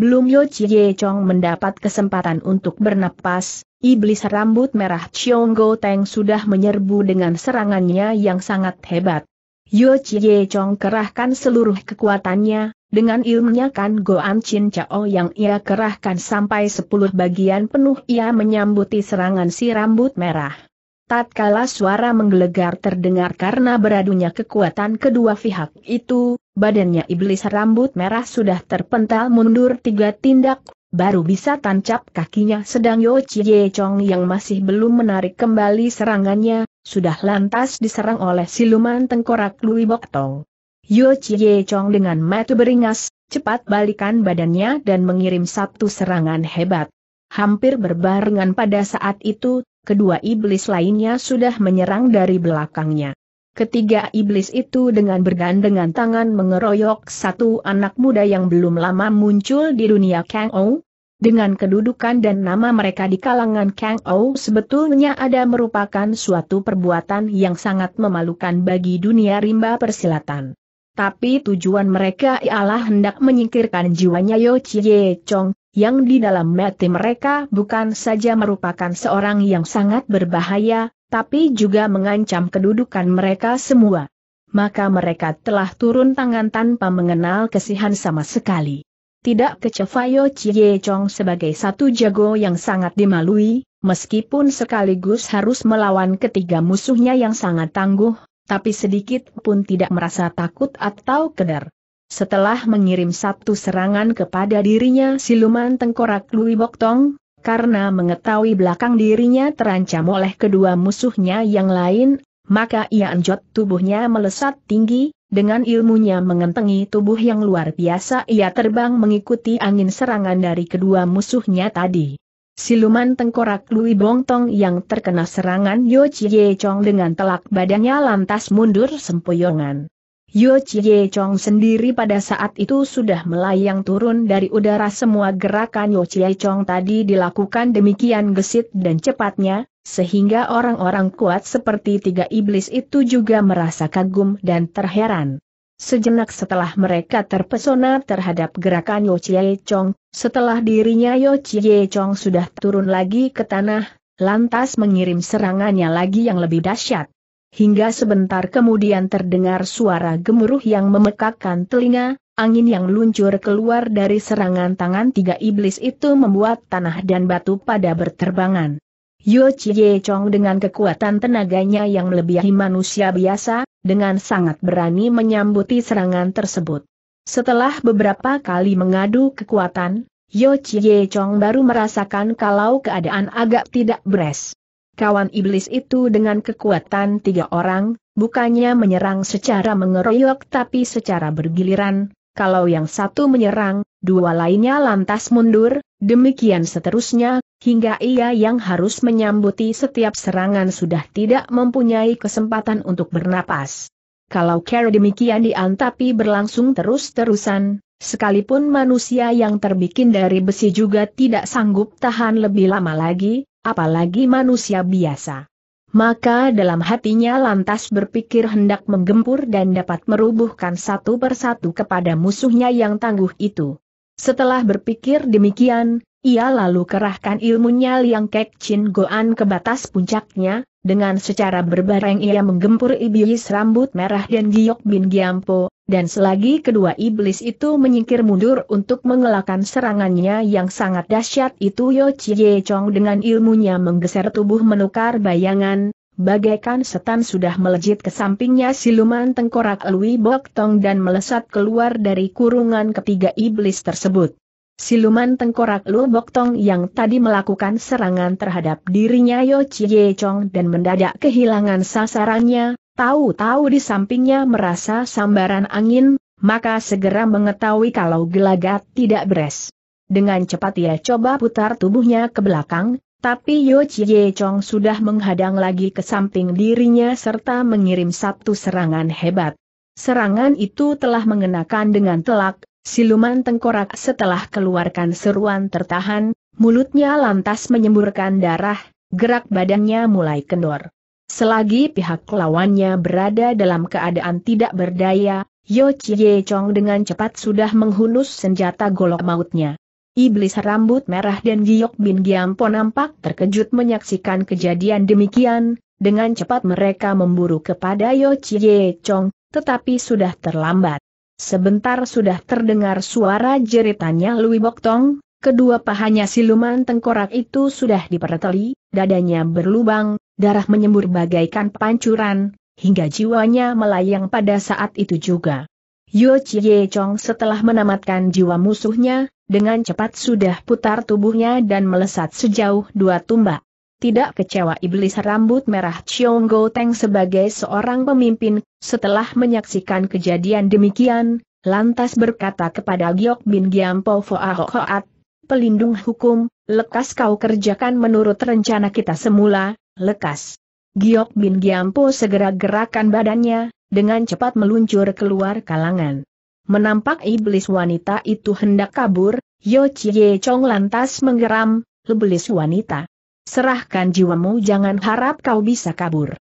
Belum Yo Chie Chong mendapat kesempatan untuk bernapas, Iblis rambut merah Chiong Go Teng sudah menyerbu dengan serangannya yang sangat hebat. Yo Chie Chong kerahkan seluruh kekuatannya, dengan ilmunya kan An Chin Chao yang ia kerahkan sampai 10 bagian penuh ia menyambuti serangan si rambut merah. Tatkala suara menggelegar terdengar karena beradunya kekuatan kedua pihak itu, badannya iblis rambut merah sudah terpental mundur tiga tindak, baru bisa tancap kakinya sedang Yo Chie Chong yang masih belum menarik kembali serangannya, sudah lantas diserang oleh siluman tengkorak Lui Bok Tong. Yo Chie Chong dengan mata beringas, cepat balikan badannya dan mengirim satu serangan hebat. Hampir berbarengan pada saat itu, kedua iblis lainnya sudah menyerang dari belakangnya. Ketiga iblis itu dengan bergandengan tangan mengeroyok satu anak muda yang belum lama muncul di dunia Kang Ou. Dengan kedudukan dan nama mereka di kalangan Kang Ou sebetulnya ada merupakan suatu perbuatan yang sangat memalukan bagi dunia rimba persilatan. Tapi tujuan mereka ialah hendak menyingkirkan jiwanya Yo Chie Chong, yang di dalam mati mereka bukan saja merupakan seorang yang sangat berbahaya, tapi juga mengancam kedudukan mereka semua. Maka mereka telah turun tangan tanpa mengenal kesihan sama sekali. Tidak kecefayo Cie Chong sebagai satu jago yang sangat dimalui, meskipun sekaligus harus melawan ketiga musuhnya yang sangat tangguh, tapi sedikit pun tidak merasa takut atau keder. Setelah mengirim satu serangan kepada dirinya siluman tengkorak Lui Boktong, karena mengetahui belakang dirinya terancam oleh kedua musuhnya yang lain, maka ia anjot tubuhnya melesat tinggi, dengan ilmunya mengentengi tubuh yang luar biasa ia terbang mengikuti angin serangan dari kedua musuhnya tadi. Siluman tengkorak Lui Bongtong yang terkena serangan Yo Chie Chong dengan telak badannya lantas mundur sempoyongan. Yo Chie Chong sendiri pada saat itu sudah melayang turun dari udara semua gerakan Yo Chie Chong tadi dilakukan demikian gesit dan cepatnya, sehingga orang-orang kuat seperti tiga iblis itu juga merasa kagum dan terheran. Sejenak setelah mereka terpesona terhadap gerakan Yo Chie Chong, setelah dirinya Yo Chie Chong sudah turun lagi ke tanah, lantas mengirim serangannya lagi yang lebih dahsyat hingga sebentar kemudian terdengar suara gemuruh yang memekakkan telinga, angin yang luncur keluar dari serangan tangan tiga iblis itu membuat tanah dan batu pada berterbangan. Yo Chie Chong dengan kekuatan tenaganya yang melebihi manusia biasa, dengan sangat berani menyambuti serangan tersebut. Setelah beberapa kali mengadu kekuatan, Yo Chie Chong baru merasakan kalau keadaan agak tidak beres kawan iblis itu dengan kekuatan tiga orang, bukannya menyerang secara mengeroyok tapi secara bergiliran, kalau yang satu menyerang, dua lainnya lantas mundur, demikian seterusnya, hingga ia yang harus menyambuti setiap serangan sudah tidak mempunyai kesempatan untuk bernapas. Kalau care demikian diantapi berlangsung terus-terusan, sekalipun manusia yang terbikin dari besi juga tidak sanggup tahan lebih lama lagi, apalagi manusia biasa. Maka dalam hatinya lantas berpikir hendak menggempur dan dapat merubuhkan satu persatu kepada musuhnya yang tangguh itu. Setelah berpikir demikian, ia lalu kerahkan ilmunya Liang Kek Chin Goan ke batas puncaknya, dengan secara berbareng ia menggempur iblis rambut merah dan Giok Bin Giampo, dan selagi kedua iblis itu menyingkir mundur untuk mengelakkan serangannya yang sangat dahsyat itu Yo Chie Chong dengan ilmunya menggeser tubuh menukar bayangan, bagaikan setan sudah melejit ke sampingnya siluman tengkorak Lui Bok Tong dan melesat keluar dari kurungan ketiga iblis tersebut. Siluman tengkorak Lu Bok Tong yang tadi melakukan serangan terhadap dirinya Yo Chie Chong dan mendadak kehilangan sasarannya, Tahu-tahu di sampingnya merasa sambaran angin, maka segera mengetahui kalau gelagat tidak beres. Dengan cepat ia coba putar tubuhnya ke belakang, tapi Yo Chie Chong sudah menghadang lagi ke samping dirinya serta mengirim satu serangan hebat. Serangan itu telah mengenakan dengan telak, siluman tengkorak setelah keluarkan seruan tertahan, mulutnya lantas menyemburkan darah, gerak badannya mulai kendor. Selagi pihak lawannya berada dalam keadaan tidak berdaya, Yo Chie Chong dengan cepat sudah menghunus senjata golok mautnya. Iblis rambut merah dan Giok Bin Giampo nampak terkejut menyaksikan kejadian demikian, dengan cepat mereka memburu kepada Yo Chie Chong, tetapi sudah terlambat. Sebentar sudah terdengar suara jeritannya Lui Bok Tong, kedua pahanya siluman tengkorak itu sudah diperteli, dadanya berlubang, darah menyembur bagaikan pancuran, hingga jiwanya melayang pada saat itu juga. Yu Chie Chong setelah menamatkan jiwa musuhnya, dengan cepat sudah putar tubuhnya dan melesat sejauh dua tumbak. Tidak kecewa iblis rambut merah Chiong Go Teng sebagai seorang pemimpin, setelah menyaksikan kejadian demikian, lantas berkata kepada Giok Bin Giampo Foa Hoat, pelindung hukum, lekas kau kerjakan menurut rencana kita semula, lekas. Giok Bin Giampo segera gerakan badannya, dengan cepat meluncur keluar kalangan. Menampak iblis wanita itu hendak kabur, Yo Chie Chong lantas menggeram, lebelis wanita. Serahkan jiwamu jangan harap kau bisa kabur.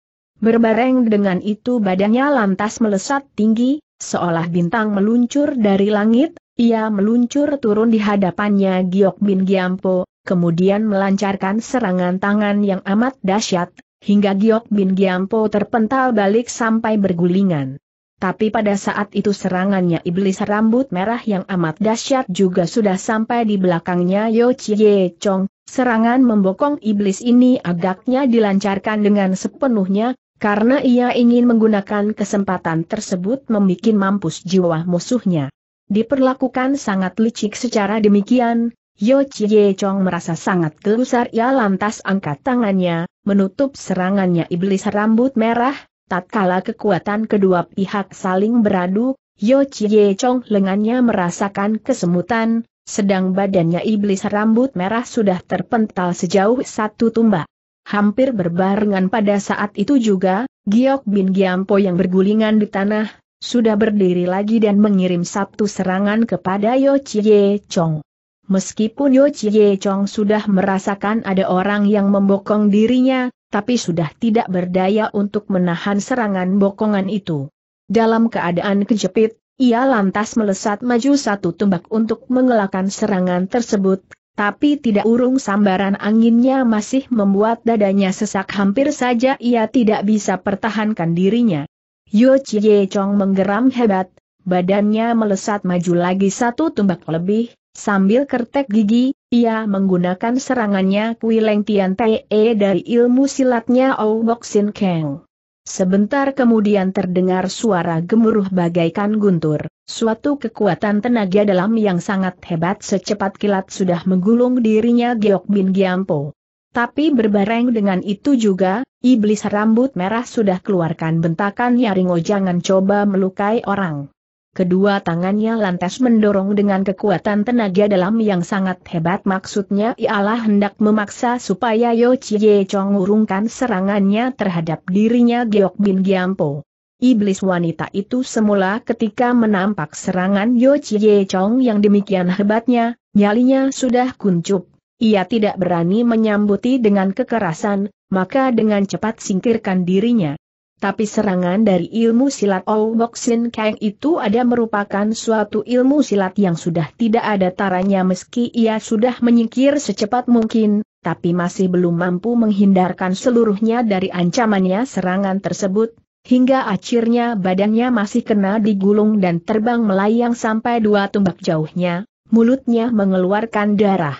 Berbareng dengan itu badannya lantas melesat tinggi, seolah bintang meluncur dari langit, ia meluncur turun di hadapannya Giok Bin Giampo, kemudian melancarkan serangan tangan yang amat dahsyat, hingga Giok Bin Giampo terpental balik sampai bergulingan. Tapi pada saat itu serangannya iblis rambut merah yang amat dahsyat juga sudah sampai di belakangnya Yo Chie Chong. Serangan membokong iblis ini agaknya dilancarkan dengan sepenuhnya, karena ia ingin menggunakan kesempatan tersebut membuat mampus jiwa musuhnya. Diperlakukan sangat licik secara demikian, Yo Chie Chong merasa sangat gelusar ia lantas angkat tangannya, menutup serangannya iblis rambut merah, tatkala kekuatan kedua pihak saling beradu, Yo Chie Chong lengannya merasakan kesemutan, sedang badannya iblis rambut merah sudah terpental sejauh satu tumbak. Hampir berbarengan pada saat itu juga, Giok Bin Giampo yang bergulingan di tanah, sudah berdiri lagi dan mengirim satu serangan kepada Yo Chie Chong. Meskipun Yo Chie Chong sudah merasakan ada orang yang membokong dirinya, tapi sudah tidak berdaya untuk menahan serangan bokongan itu. Dalam keadaan kejepit, ia lantas melesat maju satu tembak untuk mengelakkan serangan tersebut, tapi tidak urung sambaran anginnya masih membuat dadanya sesak hampir saja ia tidak bisa pertahankan dirinya. Yo Chie Chong menggeram hebat, badannya melesat maju lagi satu tembak lebih, Sambil kertek gigi, ia menggunakan serangannya Kui Leng Tian Te dari ilmu silatnya Ou Sin keng. Sebentar kemudian terdengar suara gemuruh bagaikan guntur, suatu kekuatan tenaga dalam yang sangat hebat secepat kilat sudah menggulung dirinya Giok Bin Giampo. Tapi berbareng dengan itu juga, iblis rambut merah sudah keluarkan bentakan Yaringo oh, jangan coba melukai orang. Kedua tangannya lantas mendorong dengan kekuatan tenaga dalam yang sangat hebat maksudnya ialah hendak memaksa supaya Yo Chie Chong urungkan serangannya terhadap dirinya Geok Bin Giampo. Iblis wanita itu semula ketika menampak serangan Yo Chie Chong yang demikian hebatnya, nyalinya sudah kuncup. Ia tidak berani menyambuti dengan kekerasan, maka dengan cepat singkirkan dirinya. Tapi serangan dari ilmu silat Ouboksin Kang itu ada merupakan suatu ilmu silat yang sudah tidak ada taranya meski ia sudah menyingkir secepat mungkin, tapi masih belum mampu menghindarkan seluruhnya dari ancamannya serangan tersebut, hingga akhirnya badannya masih kena digulung dan terbang melayang sampai dua tumbak jauhnya, mulutnya mengeluarkan darah.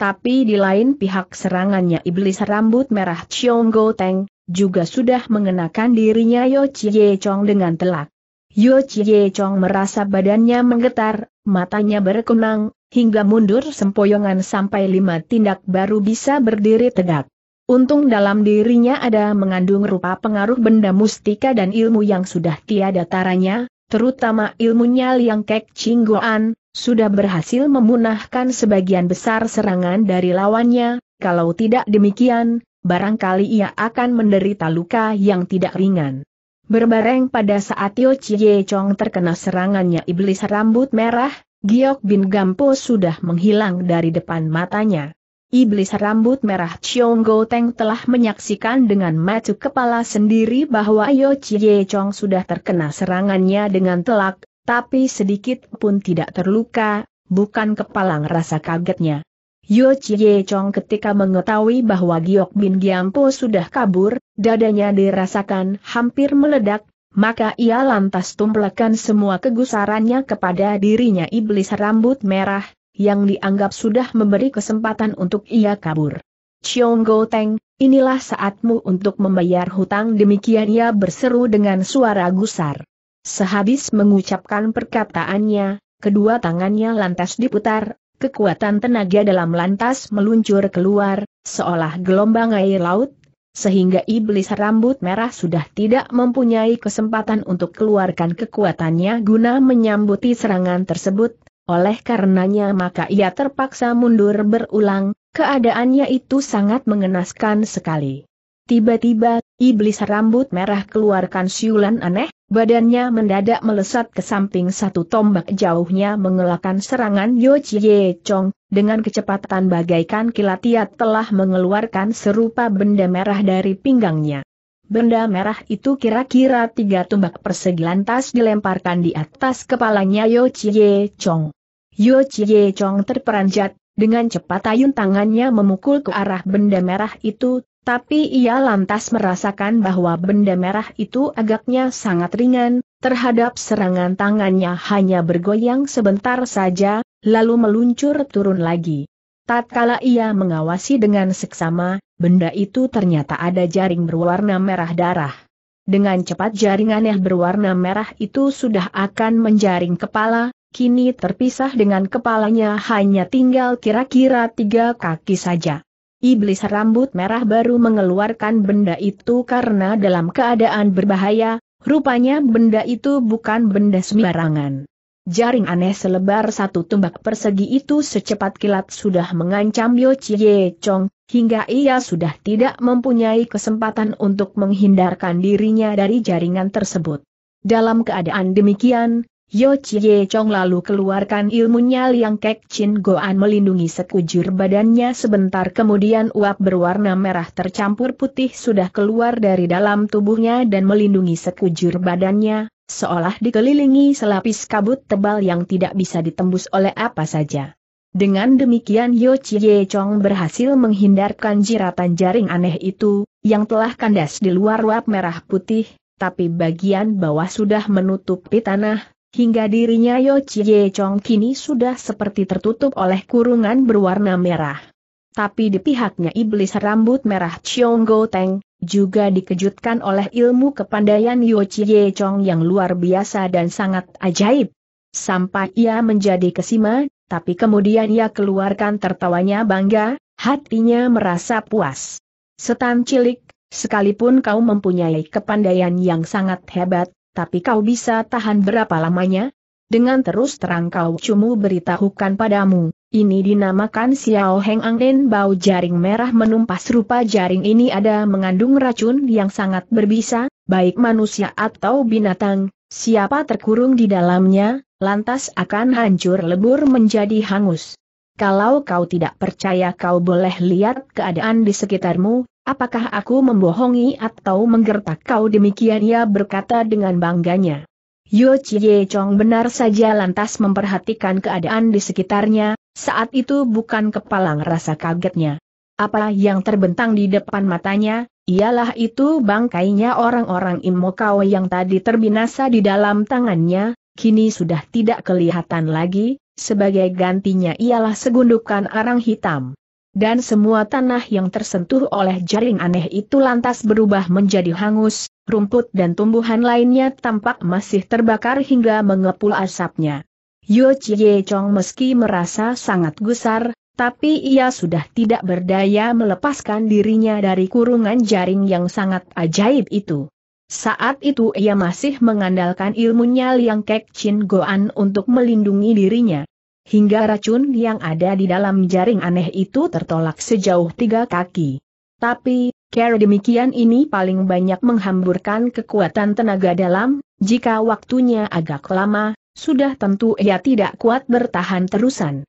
Tapi di lain pihak serangannya iblis rambut merah Chiong Go Teng, juga sudah mengenakan dirinya Yo Chie Chong dengan telak. Yo Chie Chong merasa badannya menggetar, matanya berkenang, hingga mundur sempoyongan sampai lima tindak baru bisa berdiri tegak. Untung dalam dirinya ada mengandung rupa pengaruh benda mustika dan ilmu yang sudah tiada taranya, terutama ilmunya Liang Kek Cinggoan, sudah berhasil memunahkan sebagian besar serangan dari lawannya, kalau tidak demikian, barangkali ia akan menderita luka yang tidak ringan. Berbareng pada saat Tio Chie Chong terkena serangannya iblis rambut merah, Giok Bin Gampo sudah menghilang dari depan matanya. Iblis rambut merah Chiong Go telah menyaksikan dengan mata kepala sendiri bahwa Yo Chie Chong sudah terkena serangannya dengan telak, tapi sedikit pun tidak terluka, bukan kepala rasa kagetnya. Yo Chie Chong ketika mengetahui bahwa Giok Bin Giampo sudah kabur, dadanya dirasakan hampir meledak, maka ia lantas tumplekan semua kegusarannya kepada dirinya iblis rambut merah, yang dianggap sudah memberi kesempatan untuk ia kabur. Chiong Go Teng, inilah saatmu untuk membayar hutang demikian ia berseru dengan suara gusar. Sehabis mengucapkan perkataannya, kedua tangannya lantas diputar, kekuatan tenaga dalam lantas meluncur keluar, seolah gelombang air laut, sehingga iblis rambut merah sudah tidak mempunyai kesempatan untuk keluarkan kekuatannya guna menyambuti serangan tersebut, oleh karenanya maka ia terpaksa mundur berulang, keadaannya itu sangat mengenaskan sekali. Tiba-tiba Iblis rambut merah keluarkan siulan aneh, badannya mendadak melesat ke samping satu tombak jauhnya mengelakkan serangan Yo Chie Chong, dengan kecepatan bagaikan kilat ia telah mengeluarkan serupa benda merah dari pinggangnya. Benda merah itu kira-kira tiga tombak persegi lantas dilemparkan di atas kepalanya Yo Chie Chong. Yo Chie Chong terperanjat, dengan cepat ayun tangannya memukul ke arah benda merah itu, tapi ia lantas merasakan bahwa benda merah itu agaknya sangat ringan, terhadap serangan tangannya hanya bergoyang sebentar saja, lalu meluncur turun lagi. Tatkala ia mengawasi dengan seksama, benda itu ternyata ada jaring berwarna merah darah. Dengan cepat jaring aneh berwarna merah itu sudah akan menjaring kepala, kini terpisah dengan kepalanya hanya tinggal kira-kira tiga kaki saja. Iblis rambut merah baru mengeluarkan benda itu karena dalam keadaan berbahaya, rupanya benda itu bukan benda sembarangan. Jaring aneh selebar satu tumbak persegi itu secepat kilat sudah mengancam Yo Chie Chong, hingga ia sudah tidak mempunyai kesempatan untuk menghindarkan dirinya dari jaringan tersebut. Dalam keadaan demikian, Yo Chie Chong lalu keluarkan ilmunya Liang Kek Chin Goan melindungi sekujur badannya sebentar kemudian uap berwarna merah tercampur putih sudah keluar dari dalam tubuhnya dan melindungi sekujur badannya, seolah dikelilingi selapis kabut tebal yang tidak bisa ditembus oleh apa saja. Dengan demikian Yo Chie Chong berhasil menghindarkan jiratan jaring aneh itu, yang telah kandas di luar uap merah putih, tapi bagian bawah sudah menutupi tanah, Hingga dirinya Yo Chie Chong kini sudah seperti tertutup oleh kurungan berwarna merah. Tapi di pihaknya iblis rambut merah Chiong Go Teng, juga dikejutkan oleh ilmu kepandaian Yo Chie Chong yang luar biasa dan sangat ajaib. Sampai ia menjadi kesima, tapi kemudian ia keluarkan tertawanya bangga, hatinya merasa puas. Setan cilik, sekalipun kau mempunyai kepandaian yang sangat hebat, tapi kau bisa tahan berapa lamanya? Dengan terus terang kau cumu beritahukan padamu, ini dinamakan Xiao Heng Angden Bau jaring merah menumpas rupa jaring ini ada mengandung racun yang sangat berbisa, baik manusia atau binatang, siapa terkurung di dalamnya, lantas akan hancur lebur menjadi hangus. Kalau kau tidak percaya kau boleh lihat keadaan di sekitarmu, apakah aku membohongi atau menggertak kau demikian ia berkata dengan bangganya. Yo Chie Chong benar saja lantas memperhatikan keadaan di sekitarnya, saat itu bukan kepalang rasa kagetnya. Apa yang terbentang di depan matanya, ialah itu bangkainya orang-orang Imokawa yang tadi terbinasa di dalam tangannya, kini sudah tidak kelihatan lagi, sebagai gantinya ialah segundukan arang hitam. Dan semua tanah yang tersentuh oleh jaring aneh itu lantas berubah menjadi hangus, rumput dan tumbuhan lainnya tampak masih terbakar hingga mengepul asapnya. Yu Chie Chong meski merasa sangat gusar, tapi ia sudah tidak berdaya melepaskan dirinya dari kurungan jaring yang sangat ajaib itu. Saat itu ia masih mengandalkan ilmunya Liang Kek Chin Goan untuk melindungi dirinya hingga racun yang ada di dalam jaring aneh itu tertolak sejauh tiga kaki. Tapi, cara demikian ini paling banyak menghamburkan kekuatan tenaga dalam, jika waktunya agak lama, sudah tentu ia tidak kuat bertahan terusan.